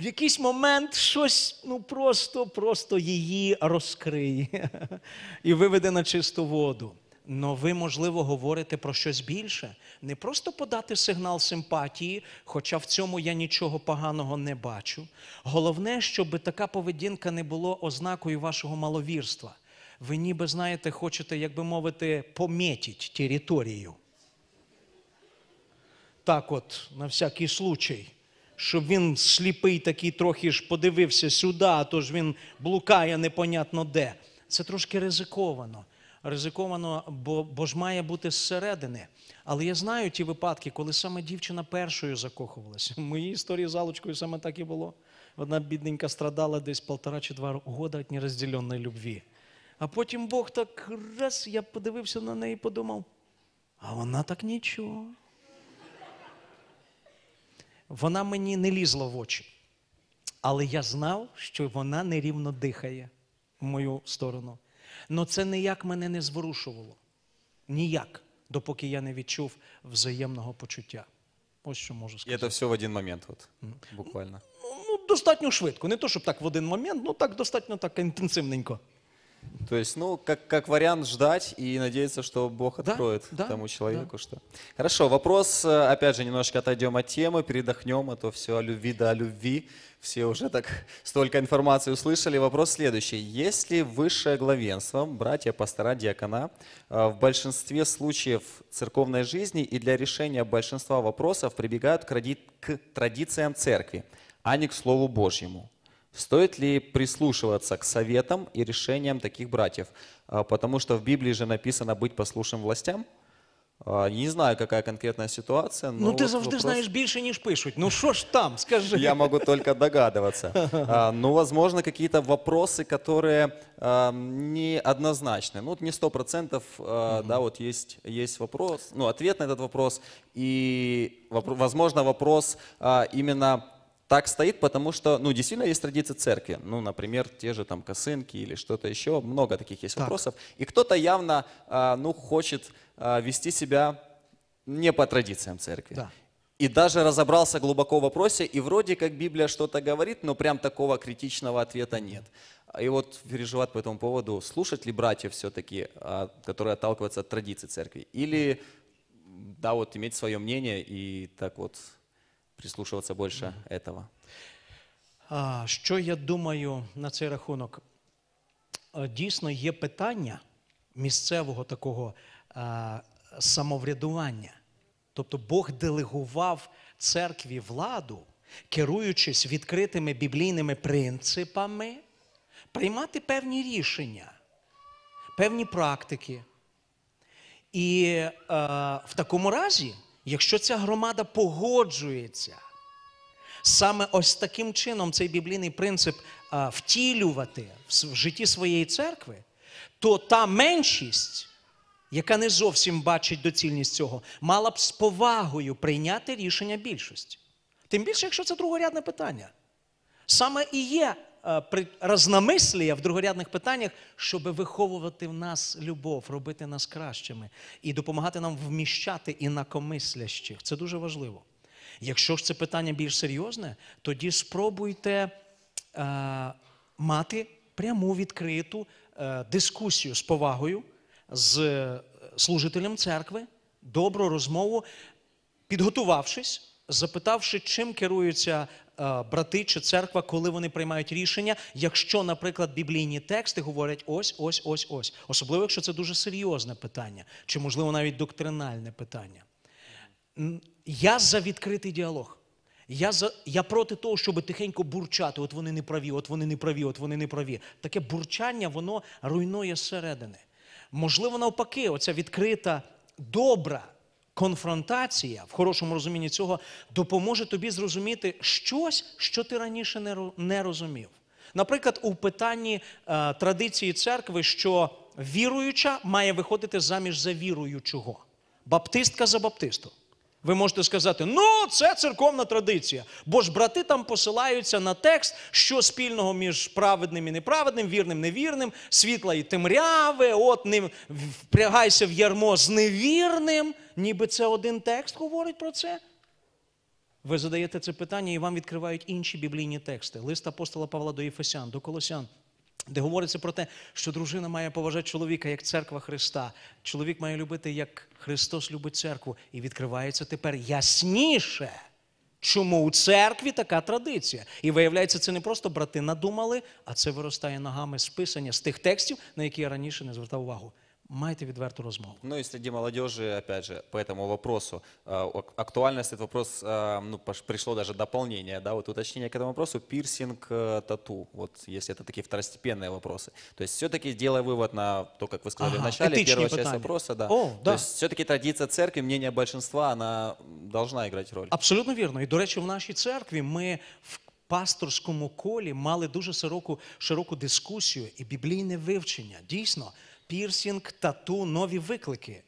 S2: в якийсь момент щось ну просто-просто її розкриє і виведе на чисту воду. Но ви, можливо, говорите про щось більше. Не просто подати сигнал симпатії, хоча в цьому я нічого поганого не бачу. Головне, щоб така поведінка не була ознакою вашого маловірства. Ви ніби знаєте, хочете, як би мовити, помітіть територію. Так, от, на всякий случай щоб він сліпий, такий трохи ж подивився сюди, а то ж він блукає непонятно де. Це трошки ризиковано. Ризиковано, бо, бо ж має бути зсередини. Але я знаю ті випадки, коли саме дівчина першою закохувалася. В моїй історії з Алочкою саме так і було. Вона бідненька страдала десь полтора чи два роки від нерозділеної любві. А потім Бог так раз я подивився на неї і подумав, а вона так нічого вона мені не лізла в очі. Але я знав, що вона нерівно дихає в мою сторону. Но це ніяк мене не зворушувало. Ніяк, допоки я не відчув взаємного почуття. Ось що можу
S1: сказати. Це все в один момент, от, буквально.
S2: Ну, достатньо швидко. Не то, щоб так в один момент, ну так достатньо так інтенсивненько. То есть, ну, как, как
S1: вариант ждать и надеяться, что Бог откроет да, тому да, человеку, да. что. Хорошо, вопрос, э, опять же, немножко отойдем от темы, передохнем, а то все о любви да о любви. Все уже так столько информации услышали. Вопрос следующий. Есть ли высшее главенство, братья, пастора, диакона, э, в большинстве случаев церковной жизни и для решения большинства вопросов прибегают к традициям церкви, а не к Слову Божьему? Стоит ли прислушиваться к советам и решениям таких братьев? А, потому что в Библии же написано быть послушным властям. А, не знаю, какая конкретная ситуация. Но ну, ти вот завжди вопрос... знаешь
S2: больше, не пишуть. Ну, что ж там, скажи. Я могу
S1: только догадываться. А, ну, возможно, какие-то вопросы, которые неоднозначны. Ну, не сто процентов, да, вот есть, есть вопрос, ну, ответ на этот вопрос. И, возможно, вопрос именно так стоит, потому что, ну, действительно есть традиции церкви. Ну, например, те же там косынки или что-то еще. Много таких есть так. вопросов. И кто-то явно, а, ну, хочет а, вести себя не по традициям церкви. Да. И даже разобрался глубоко в вопросе, и вроде как Библия что-то говорит, но прям такого критичного ответа нет. И вот переживать по этому поводу, слушать ли братья все-таки, а, которые отталкиваются от традиций церкви, или, да, вот иметь свое мнение и так вот прислушиваться больше mm -hmm. этого.
S2: А, що я думаю на цей рахунок? Е, дійсно, є питання місцевого такого а, е, самоврядування. Тобто Бог делегував церкві владу, керуючись відкритими біблійними принципами, приймати певні рішення, певні практики. І е, в такому разі Якщо ця громада погоджується, саме ось таким чином цей біблійний принцип втілювати в житті своєї церкви, то та меншість, яка не зовсім бачить доцільність цього, мала б з повагою прийняти рішення більшості. Тим більше, якщо це другорядне питання. Саме і є Е, разномислія в другорядних питаннях, щоб виховувати в нас любов, робити нас кращими і допомагати нам вміщати інакомислящих. Це дуже важливо. Якщо ж це питання більш серйозне, тоді спробуйте е, мати пряму відкриту е, дискусію з повагою, з е, служителем церкви, добру розмову, підготувавшись запитавши, чим керуються е, брати чи церква, коли вони приймають рішення, якщо, наприклад, біблійні тексти говорять ось, ось, ось, ось, особливо, якщо це дуже серйозне питання, чи, можливо, навіть доктринальне питання. Я за відкритий діалог. Я за я проти того, щоб тихенько бурчати. От вони не праві, от вони не праві, от вони не праві. Таке бурчання, воно руйнує зсередини. Можливо, навпаки, оця відкрита, добра конфронтація в хорошому розумінні цього допоможе тобі зрозуміти щось, що ти раніше не розумів. Наприклад, у питанні е, традиції церкви, що віруюча має виходити заміж за віруючого, баптистка за баптисту. Ви можете сказати, ну, це церковна традиція, бо ж брати там посилаються на текст, що спільного між праведним і неправедним, вірним, невірним, світла і темряве, от не впрягайся в ярмо з невірним. Ніби це один текст говорить про це. Ви задаєте це питання і вам відкривають інші біблійні тексти. Лист апостола Павла до Єфесян, до Колосян, де говориться про те, що дружина має поважати чоловіка як церква Христа. Чоловік має любити, як Христос любить церкву. І відкривається тепер ясніше. Чому у церкві така традиція? І виявляється, це не просто брати надумали, а це виростає ногами з писання, з тих текстів, на які я раніше не звертав увагу. Майте відверту розмову.
S1: Ну і среди молодежи, опять же, по цьому вопросу, э, актуальность, вопрос, э, ну, пош- пришло даже дополнение, да, вот уточнение к этому вопросу, пирсинг, э, тату, вот якщо це такі второстепенні вопросы. Тобто, все-таки делая вывод на то, як ви сказали Ага, в начале, этичные первая вопроса, да. да. То все-таки традиция церкви, мнение большинства, вона должна играть роль.
S2: Абсолютно вірно. І до речі, в нашій церкві ми в пасторському колі мали дуже широку, широку дискусію і біблійне вивчення. Дійсно, пірсінг, тату, нові виклики,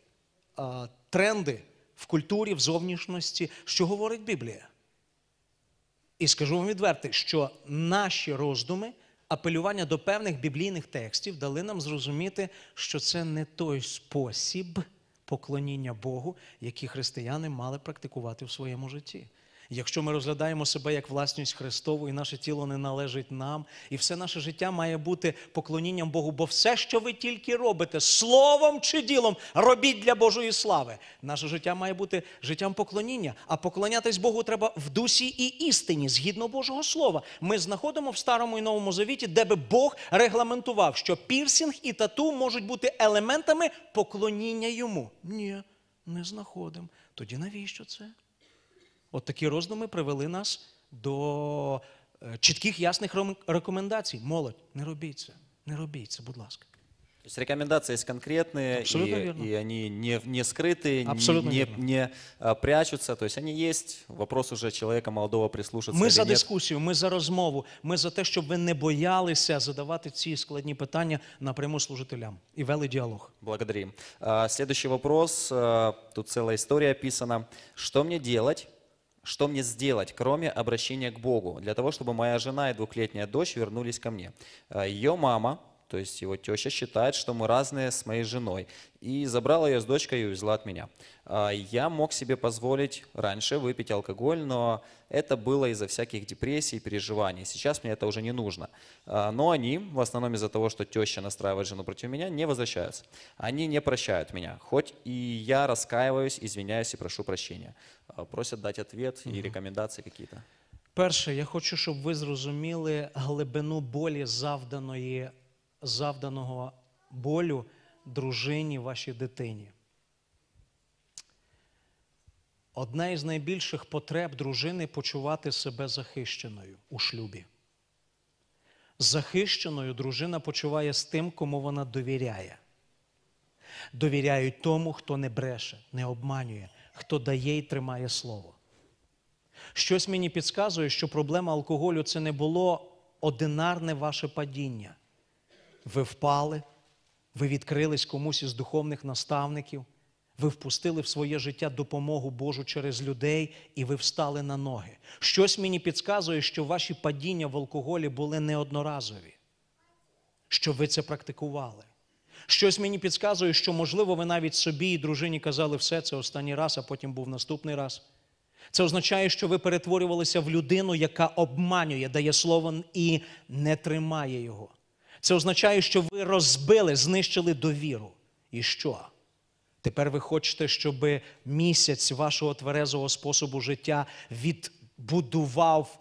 S2: е, тренди в культурі, в зовнішності, що говорить Біблія. І скажу вам відверто, що наші роздуми, апелювання до певних біблійних текстів дали нам зрозуміти, що це не той спосіб поклоніння Богу, який християни мали практикувати в своєму житті. Якщо ми розглядаємо себе як власність Христову, і наше тіло не належить нам, і все наше життя має бути поклонінням Богу, бо все, що ви тільки робите, словом чи ділом, робіть для Божої слави. Наше життя має бути життям поклоніння, а поклонятись Богу треба в дусі і істині, згідно Божого Слова. Ми знаходимо в старому і новому завіті, де би Бог регламентував, що пірсінг і тату можуть бути елементами поклоніння йому. Ні, не знаходимо. Тоді навіщо це? От такі роздуми привели нас до е, чітких ясних рекомендацій. Молодь, не робіть це, не робіть це, будь ласка.
S1: То есть рекомендации есть Абсолютно и, верно. и они не, не скрыты, не, верно. не а, прячутся. То есть они есть. Вопрос уже человека молодого прислушаться. Ми за
S2: дискусію, ми за розмову, ми за те, щоб ви не боялися задавати ці складні питання напряму служителям і вели діалог.
S1: Благодарим. А, следующий вопрос. тут целая история описана. Что мені делать, что мне сделать, кроме обращения к Богу, для того, чтобы моя жена и двухлетняя дочь вернулись ко мне. Э, Ее мама То есть его теща считает, что мы разные с моей женой. И забрала ее с дочкой и увезла от меня. А, я мог себе позволить раньше выпить алкоголь, но это было из-за всяких депрессий, переживаний. Сейчас мне это уже не нужно. А, но они, в основном из-за того, что теща настраивает жену против меня, не возвращаются. Они не прощают меня. Хоть и я раскаиваюсь, извиняюсь и прошу прощения. А, просят дать ответ и рекомендации какие-то.
S2: Перше, я хочу, щоб ви зрозуміли глибину болі завданої завданого болю дружині вашій дитині. Одна із найбільших потреб дружини почувати себе захищеною у шлюбі. Захищеною дружина почуває з тим, кому вона довіряє. Довіряють тому, хто не бреше, не обманює, хто дає і тримає слово. Щось мені підказує, що проблема алкоголю це не було одинарне ваше падіння ви впали, ви відкрились комусь із духовних наставників, ви впустили в своє життя допомогу Божу через людей і ви встали на ноги. Щось мені підказує, що ваші падіння в алкоголі були неодноразові, що ви це практикували. Щось мені підказує, що, можливо, ви навіть собі і дружині казали все це останній раз, а потім був наступний раз. Це означає, що ви перетворювалися в людину, яка обманює, дає слово і не тримає його. Це означає, що ви розбили, знищили довіру. І що? Тепер ви хочете, щоб місяць вашого тверезого способу життя відбудував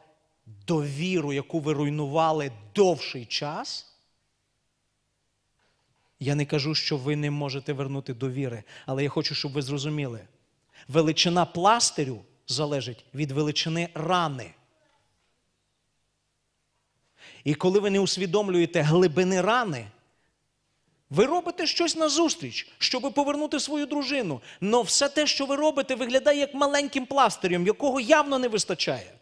S2: довіру, яку ви руйнували довший час? Я не кажу, що ви не можете вернути довіри, але я хочу, щоб ви зрозуміли. Величина пластирю залежить від величини рани. І коли ви не усвідомлюєте глибини рани, ви робите щось назустріч, щоб повернути свою дружину. Но все те, що ви робите, виглядає як маленьким пластирем, якого явно не вистачає.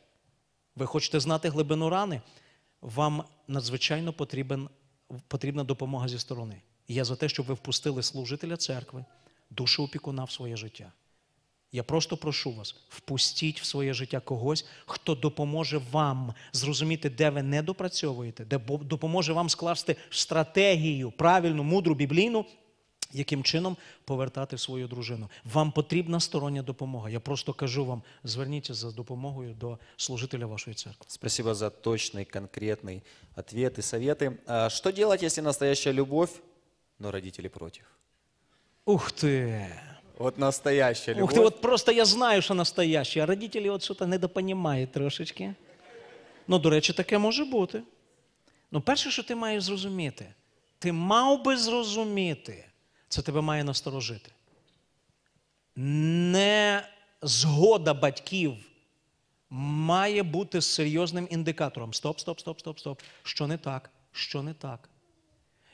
S2: Ви хочете знати глибину рани? Вам надзвичайно потрібен, потрібна допомога зі сторони. І я за те, щоб ви впустили служителя церкви, душу опікуна в своє життя. Я просто прошу вас, впустіть в своє життя когось, хто допоможе вам зрозуміти, де ви не допрацьовуєте, де допоможе вам скласти стратегію, правильну, мудру, біблійну, яким чином повертати свою дружину. Вам потрібна стороння допомога. Я просто кажу вам: зверніться за допомогою до служителя вашої церкви.
S1: Спасибо за точний, конкретний ответ і советы. Що делать, якщо настояща любов, но родители проти?
S2: Ух ти!
S1: Вот настоящая любовь. Ух ты, вот
S2: просто я знаю, що настояща, а родителі от що-то недопонімають трошечки. Ну, до речі, таке може бути. Ну, перше, що ти маєш зрозуміти, ти мав би зрозуміти, це тебе має насторожити. Не згода батьків має бути серйозним індикатором. Стоп, стоп, стоп, стоп, стоп. Що не так? Що не так?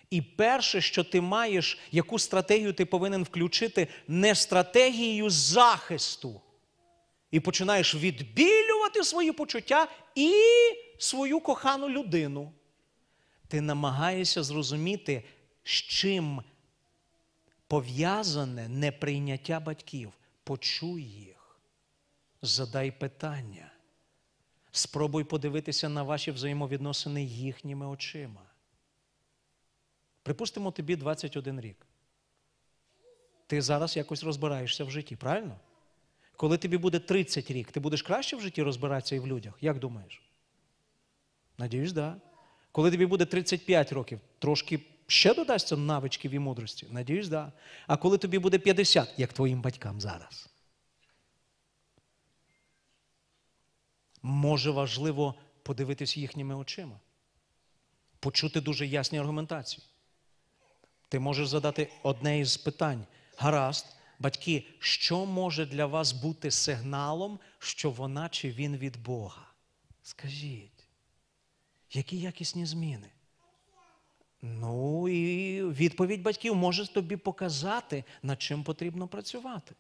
S2: І перше, що ти маєш, яку стратегію ти повинен включити, не стратегію захисту. І починаєш відбілювати свої почуття і свою кохану людину. Ти намагаєшся зрозуміти, з чим пов'язане неприйняття батьків. Почуй їх, задай питання. Спробуй подивитися на ваші взаємовідносини їхніми очима. Припустимо, тобі 21 рік. Ти зараз якось розбираєшся в житті, правильно? Коли тобі буде 30 рік, ти будеш краще в житті розбиратися і в людях? Як думаєш? Надіюсь, так. Да. Коли тобі буде 35 років, трошки ще додасться навички і мудрості? Надіюсь, так. Да. А коли тобі буде 50, як твоїм батькам зараз? Може важливо подивитись їхніми очима, почути дуже ясні аргументації. Ти можеш задати одне із питань. Гаразд, батьки, що може для вас бути сигналом, що вона чи він від Бога? Скажіть, які якісні зміни? Ну і відповідь батьків може тобі показати, над чим потрібно працювати.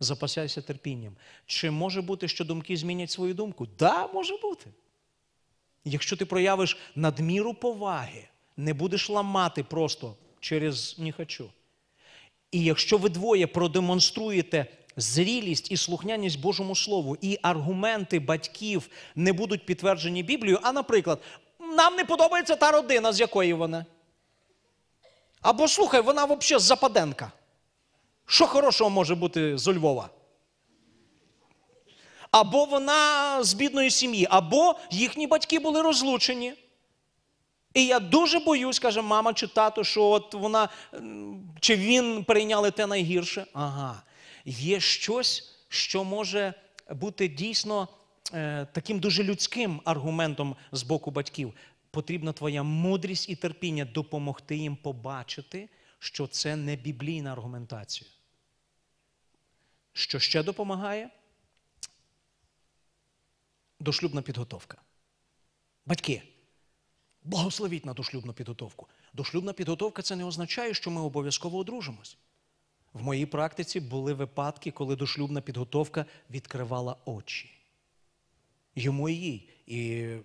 S2: Запасяйся терпінням. Чи може бути, що думки змінять свою думку? Так, да, може бути. Якщо ти проявиш надміру поваги, не будеш ламати просто через не хочу. І якщо ви двоє продемонструєте зрілість і слухняність Божому Слову, і аргументи батьків не будуть підтверджені Біблією, а, наприклад, нам не подобається та родина, з якої вона. Або слухай, вона взагалі з Западенка. Що хорошого може бути з Львова? Або вона з бідної сім'ї, або їхні батьки були розлучені. І я дуже боюсь, каже мама чи тато, що от вона чи він прийняли те найгірше. Ага, є щось, що може бути дійсно е, таким дуже людським аргументом з боку батьків. Потрібна твоя мудрість і терпіння допомогти їм побачити, що це не біблійна аргументація. Що ще допомагає? Дошлюбна підготовка. Батьки. Благословіть на дошлюбну підготовку. Дошлюбна підготовка це не означає, що ми обов'язково одружимось. В моїй практиці були випадки, коли дошлюбна підготовка відкривала очі. Йому і їй. І,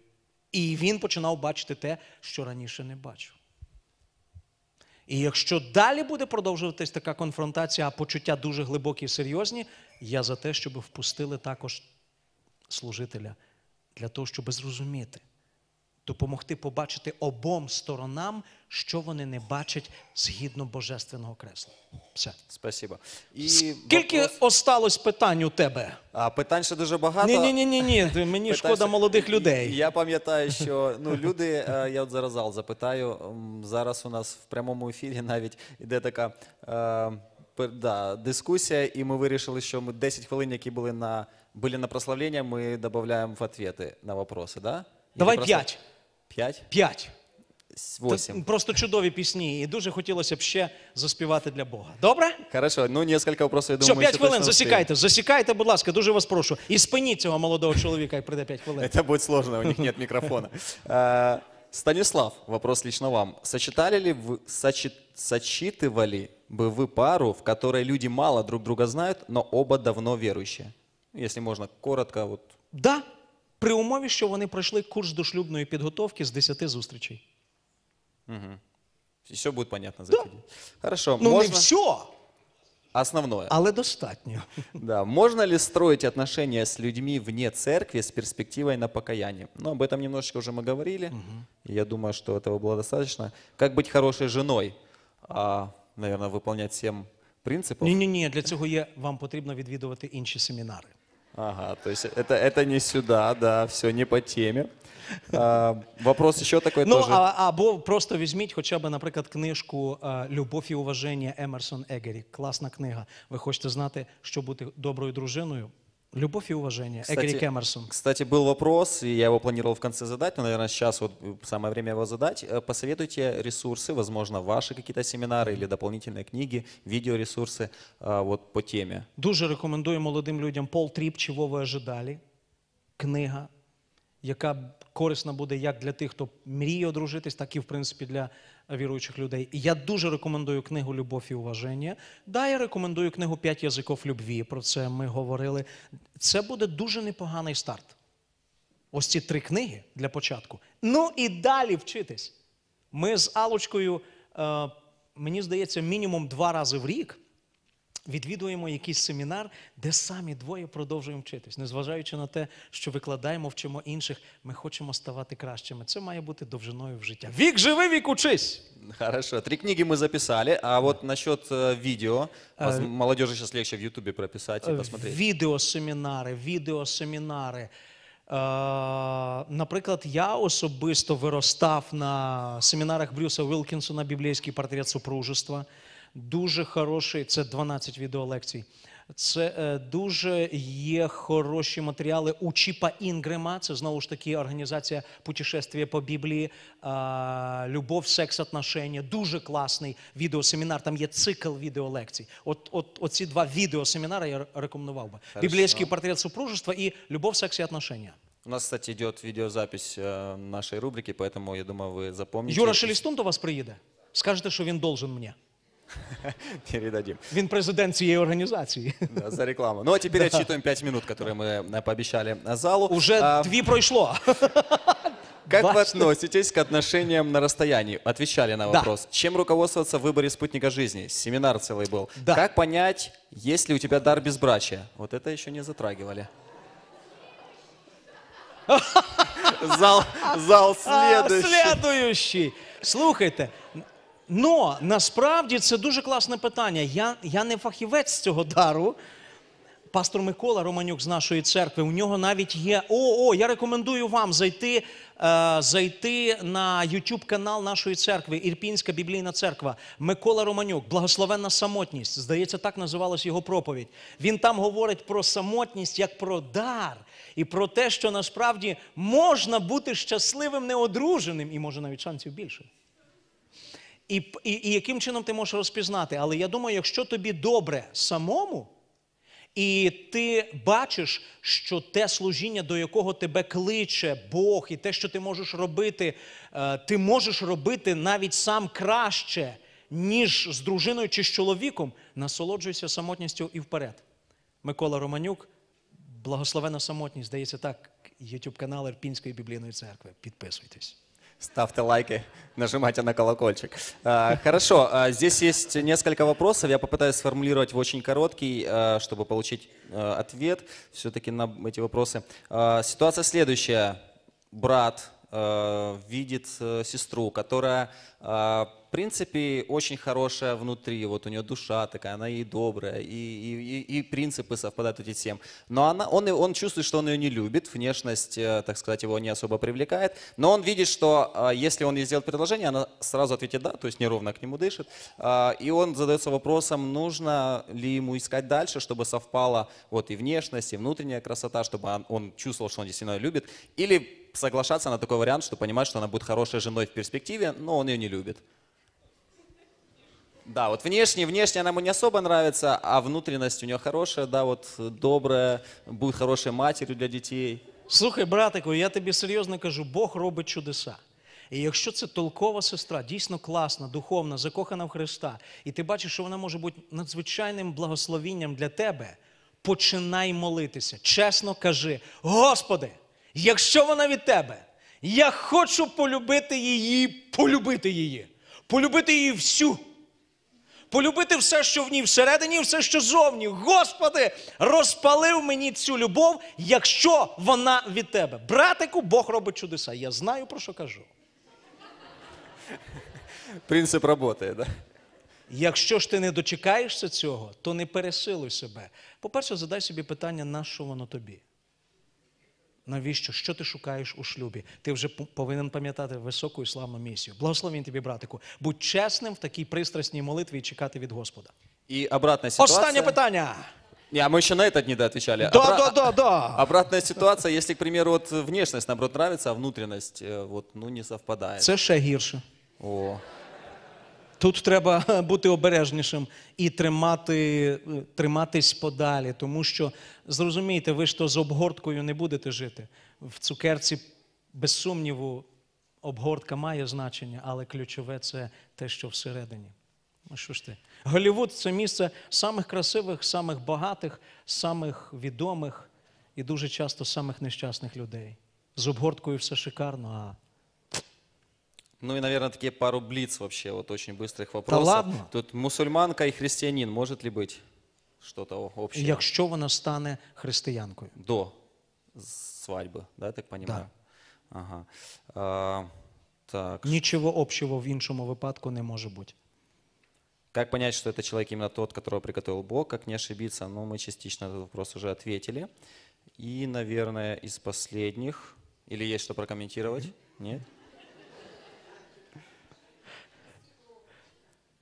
S2: і він починав бачити те, що раніше не бачив. І якщо далі буде продовжуватись така конфронтація, а почуття дуже глибокі і серйозні, я за те, щоб впустили також служителя для того, щоб зрозуміти допомогти побачити обом сторонам, що вони не бачать згідно божественного кресла. Все. Спасибо. І Скільки вопрос... осталось питань у тебе? А питань ще дуже багато. Ні, ні, ні, ні. ні. Мені шкода молодих людей.
S1: Я пам'ятаю, що ну люди, е, я от зараз зал запитаю. Зараз у нас в прямому ефірі навіть іде така е, да, дискусія, і ми вирішили, що ми 10 хвилин, які були на були на прославлення, ми додаємо в відповіді на вопроси. Да? Давай 5. П'ять? П'ять. Восемь.
S2: Просто чудові пісні, і дуже хотілося б ще заспівати для Бога.
S1: Добре? Хорошо, ну несколько вопросов, я думаю, Все, п'ять що хвилин, точно засікайте,
S2: засікайте, будь ласка, дуже вас прошу. І спиніть цього молодого чоловіка, як прийде п'ять хвилин. Это будет сложно, у них нет микрофона. Э,
S1: Станислав, вопрос лично вам. Сочитали ли вы, сочи- сочитывали бы вы пару, в которой люди мало друг друга знают, но оба давно верующие? Если можно, коротко, вот
S2: Да, при умові, що вони пройшли курс дошлюбної підготовки з 10 зустрічей.
S1: Угу. Все буде понятно за да. Хорошо. Ну можно... не все. Основное. Але достатньо. Да. Можно ли строить отношения з людьми вне церкви з перспективой на покаяние? Ну, об этом немножечко уже мы говорили. Угу. Я думаю, что этого было достаточно. Как быть хорошей женой? А, наверное, выполнять всем принципов?
S2: Ні-ні-ні, для цього є, вам потрібно відвідувати інші семінари.
S1: Ага, то есть это, это не сюда, да, все не по теме. А, вопрос еще такой ну, тоже. А,
S2: або просто візьміть хоча б, наприклад, книжку Любов і уваження Емерсон Егері. Класна книга. Ви хочете знати, що бути доброю дружиною? Любовь и уважение. Кстати, Эгри Кэмерсон.
S1: Кстати, был вопрос, и я его планировал в конце задать, но, наверное, сейчас вот самое время его задать. Э, посоветуйте ресурсы, возможно, ваши какие-то семинары или дополнительные книги, видеоресурсы э, вот по теме.
S2: Дуже рекомендую молодим людям «Пол Тріп. Чего вы ожидали?» Книга, яка корисна буде як для тих, хто мріє одружитись, так і, в принципі, для віруючих людей. І я дуже рекомендую книгу Любов і уваження. Да, я рекомендую книгу П'ять язиків любві. Про це ми говорили. Це буде дуже непоганий старт. Ось ці три книги для початку. Ну і далі вчитись. Ми з Алочкою, е, мені здається, мінімум два рази в рік відвідуємо якийсь семінар, де самі двоє продовжуємо вчитись. Незважаючи на те, що викладаємо, вчимо інших, ми хочемо ставати кращими. Це має бути довжиною в життя. Вік
S1: живи, вік учись! Хорошо. Три книги ми записали. А вот насчет е, видео. Е, молодежи сейчас легше в Ютубе прописать и е, посмотреть.
S2: Відеосемінари, відеосемінари. Наприклад, я особисто виростав на семінарах Брюса Вілкінсона біблійський портрет супружества дуже хороший. Це 12 відеолекцій. Це е, дуже є хороші матеріали у Чіпа Інгрема. Це знову ж таки організація путешествия по Біблії, любов, секс, отношення. Дуже класний відеосемінар. Там є цикл відеолекцій. От, от оці два відеосемінари я рекомендував би. Біблійський портрет супружества і любов, секс і отношення.
S1: У нас, кстати, відеозапись видеозапись нашей рубрики, поэтому я думаю, ви запомните. Юра
S2: Шелестун до вас приїде. Скажете, що він должен мені.
S1: передадим.
S2: Вин президент цієї организации. Да, за рекламу. Ну а теперь отсчитываем
S1: 5 минут, которые мы э, пообещали э, залу. Уже А, дві
S2: пройшло.
S1: Как вы относитесь к отношениям на расстоянии? Отвечали на Да. вопрос. Чем руководствоваться в выборе спутника жизни? Семинар целый был. Да. Как понять, есть ли у тебя дар безбрачия? Вот это еще не затрагивали.
S2: Зал, зал А, следующий. Слухайте, Но насправді це дуже класне питання. Я я не фахівець цього дару. Пастор Микола Романюк з нашої церкви. У нього навіть є. О, о, я рекомендую вам зайти е, зайти на YouTube канал нашої церкви, Ірпінська біблійна церква. Микола Романюк, благословенна самотність. Здається, так називалась його проповідь. Він там говорить про самотність як про дар і про те, що насправді можна бути щасливим, неодруженим, і може навіть шансів більше. І, і, і яким чином ти можеш розпізнати? Але я думаю, якщо тобі добре самому, і ти бачиш, що те служіння, до якого тебе кличе Бог, і те, що ти можеш робити, е, ти можеш робити навіть сам краще, ніж з дружиною чи з чоловіком, насолоджуйся самотністю і вперед. Микола Романюк, благословена самотність, здається так, ютуб канал Ірпінської біблійної церкви. Підписуйтесь. Ставьте
S1: лайки, нажимайте на колокольчик. А, хорошо, а, здесь есть несколько вопросов. Я попытаюсь сформулировать в очень короткий, а, чтобы получить ответ все-таки на эти вопросы. Ситуация следующая. Брат видит э, сестру, которая в принципе, очень хорошая внутри, вот у нее душа такая, она ей добрая, и, и, и, и принципы совпадают эти всем. Но она, он, он чувствует, что он ее не любит, внешность, э, так сказать, его не особо привлекает, но он видит, что э, если он ей сделает предложение, она сразу ответит «да», то есть неровно к нему дышит, э, и он задается вопросом, нужно ли ему искать дальше, чтобы совпала вот и внешность, и внутренняя красота, чтобы он, он чувствовал, что он действительно ее любит, или соглашаться на такой вариант, что понимать, что она будет хорошей женой в перспективе, но он ее не любит. Да, вот внешне, внешне она ему не особо нравится, а внутренность у нее хорошая, да, вот э, добрая, будет хорошей
S2: матерью для детей. Слухай, братику, я тобі серйозно кажу, Бог робить чудеса. І якщо це толкова сестра, дійсно класна, духовна, закохана в Христа, і ти бачиш, що вона може бути надзвичайним благословінням для тебе, починай молитися. Чесно кажи, Господи, якщо вона від тебе, я хочу полюбити її, полюбити її, полюбити її всю полюбити все, що в ній всередині, і все, що зовні. Господи, розпалив мені цю любов, якщо вона від тебе. Братику, Бог робить чудеса. Я знаю, про що кажу.
S1: Принцип працює, да?
S2: Якщо ж ти не дочекаєшся цього, то не пересилуй себе. По-перше, задай собі питання, на що воно тобі навіщо, що ти шукаєш у шлюбі. Ти вже повинен пам'ятати високу і славну місію. Благословінь тобі, братику. Будь чесним в такій пристрасній молитві і чекати від Господа.
S1: І обратна ситуація. Останнє питання. Не, а мы на этот не доотвечали. Да, Обра... да, да, да. Обратная ситуация, если, к примеру, вот внешность, наоборот, нравится, а внутренность вот, е, ну, не совпадает. Це
S2: ще гірше. О. Тут треба бути обережнішим і тримати, триматись подалі, тому що зрозумійте, ви ж то з обгорткою не будете жити. В цукерці, без сумніву, обгортка має значення, але ключове це те, що всередині. Ну що ж ти? Голівуд це місце самих красивих, самих багатих, самих відомих і дуже часто самих нещасних людей. З обгорткою все шикарно. а
S1: Ну и, наверное, такие пару блиц вообще, вот очень быстрых вопросов. Да ладно? Тут мусульманка и христианин, может ли быть что-то общее? Якщо
S2: вона стане християнкою.
S1: До свадьбы, да, так понимаю? Да. Ага. А, так.
S2: Ничего общего в іншому випадку не может быть.
S1: Как понять, что это человек именно тот, которого приготовил Бог, как не ошибиться? Ну, мы частично этот вопрос уже ответили. И, наверное, из последних. Или есть что прокомментировать? Нет?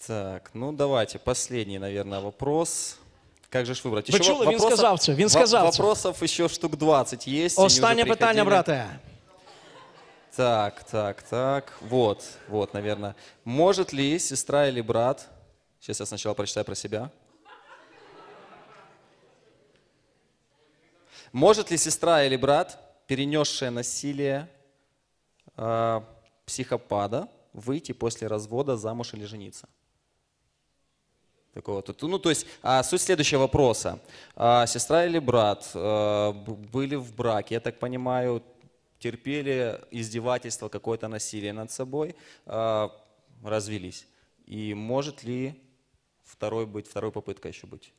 S1: Так, ну давайте, последний, наверное, вопрос. Как же ж вибрати? Почему? чули, він сказав це. Він сказав Вопросов еще штук 20 есть. Останнє питання, брате. Так, так, так. Вот, вот, наверное. Может ли сестра или брат... Сейчас я сначала прочитаю про себя. Может ли сестра или брат, перенесшая насилие э, психопада, выйти после развода замуж или жениться? Такого тут. Ну, то есть а, суть следующего вопроса. А, сестра или брат а, были в браке, я так понимаю, терпели издевательство, какое-то насилие над собой, а, развелись. И может ли второй быть, второй попытка еще быть?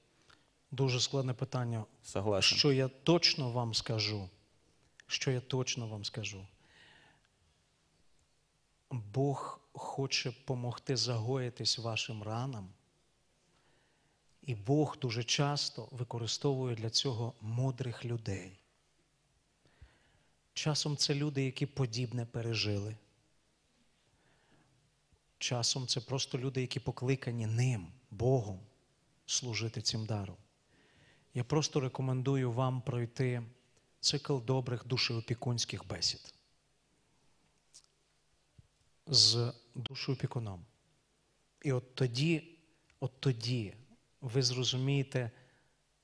S2: Дуже складне питання.
S1: Согласен. Що
S2: я точно вам скажу? Що я точно вам скажу? Бог хоче помогти загоїтись вашим ранам, І Бог дуже часто використовує для цього мудрих людей. Часом це люди, які подібне пережили. Часом це просто люди, які покликані ним, Богом, служити цим даром. Я просто рекомендую вам пройти цикл добрих душеопікунських бесід з душеопікуном. І от тоді, от тоді ви зрозумієте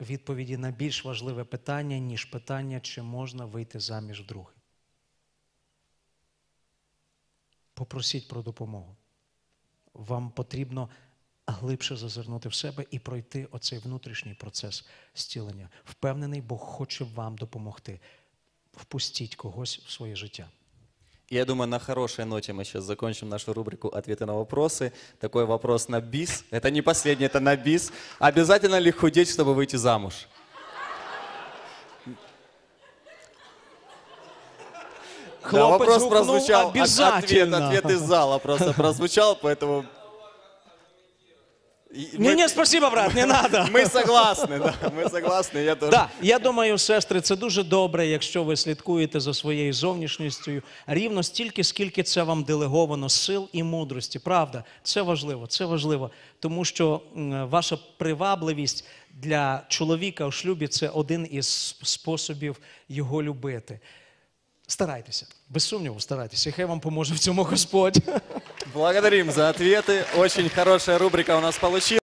S2: відповіді на більш важливе питання, ніж питання, чи можна вийти заміж вдруге. Попросіть про допомогу. Вам потрібно глибше зазирнути в себе і пройти оцей внутрішній процес зцілення. Впевнений, Бог хоче вам допомогти. Впустіть когось в своє життя.
S1: Я думаю, на хорошей ноте мы сейчас закончим нашу рубрику «Ответы на вопросы». Такой вопрос на бис. Это не последний, это на бис. Обязательно ли худеть, чтобы выйти замуж? Хлопать да, вопрос прозвучал. Обязательно. ответ, ответ из зала
S2: просто прозвучал, поэтому
S1: Ні, ні, спасибо, брат, не треба. Ми согласні, да, ми согласні,
S2: я теж. Да, я думаю, сестри, це дуже добре, якщо ви слідкуєте за своєю зовнішністю рівно стільки, скільки це вам делеговано сил і мудрості. Правда, це важливо, це важливо, тому що ваша привабливість для чоловіка у шлюбі це один із способів його любити. Старайтеся, без сумніву, старайтеся, хай вам поможе в цьому Господь.
S1: Благодарим за ответы. Очень хорошая рубрика у нас получилась.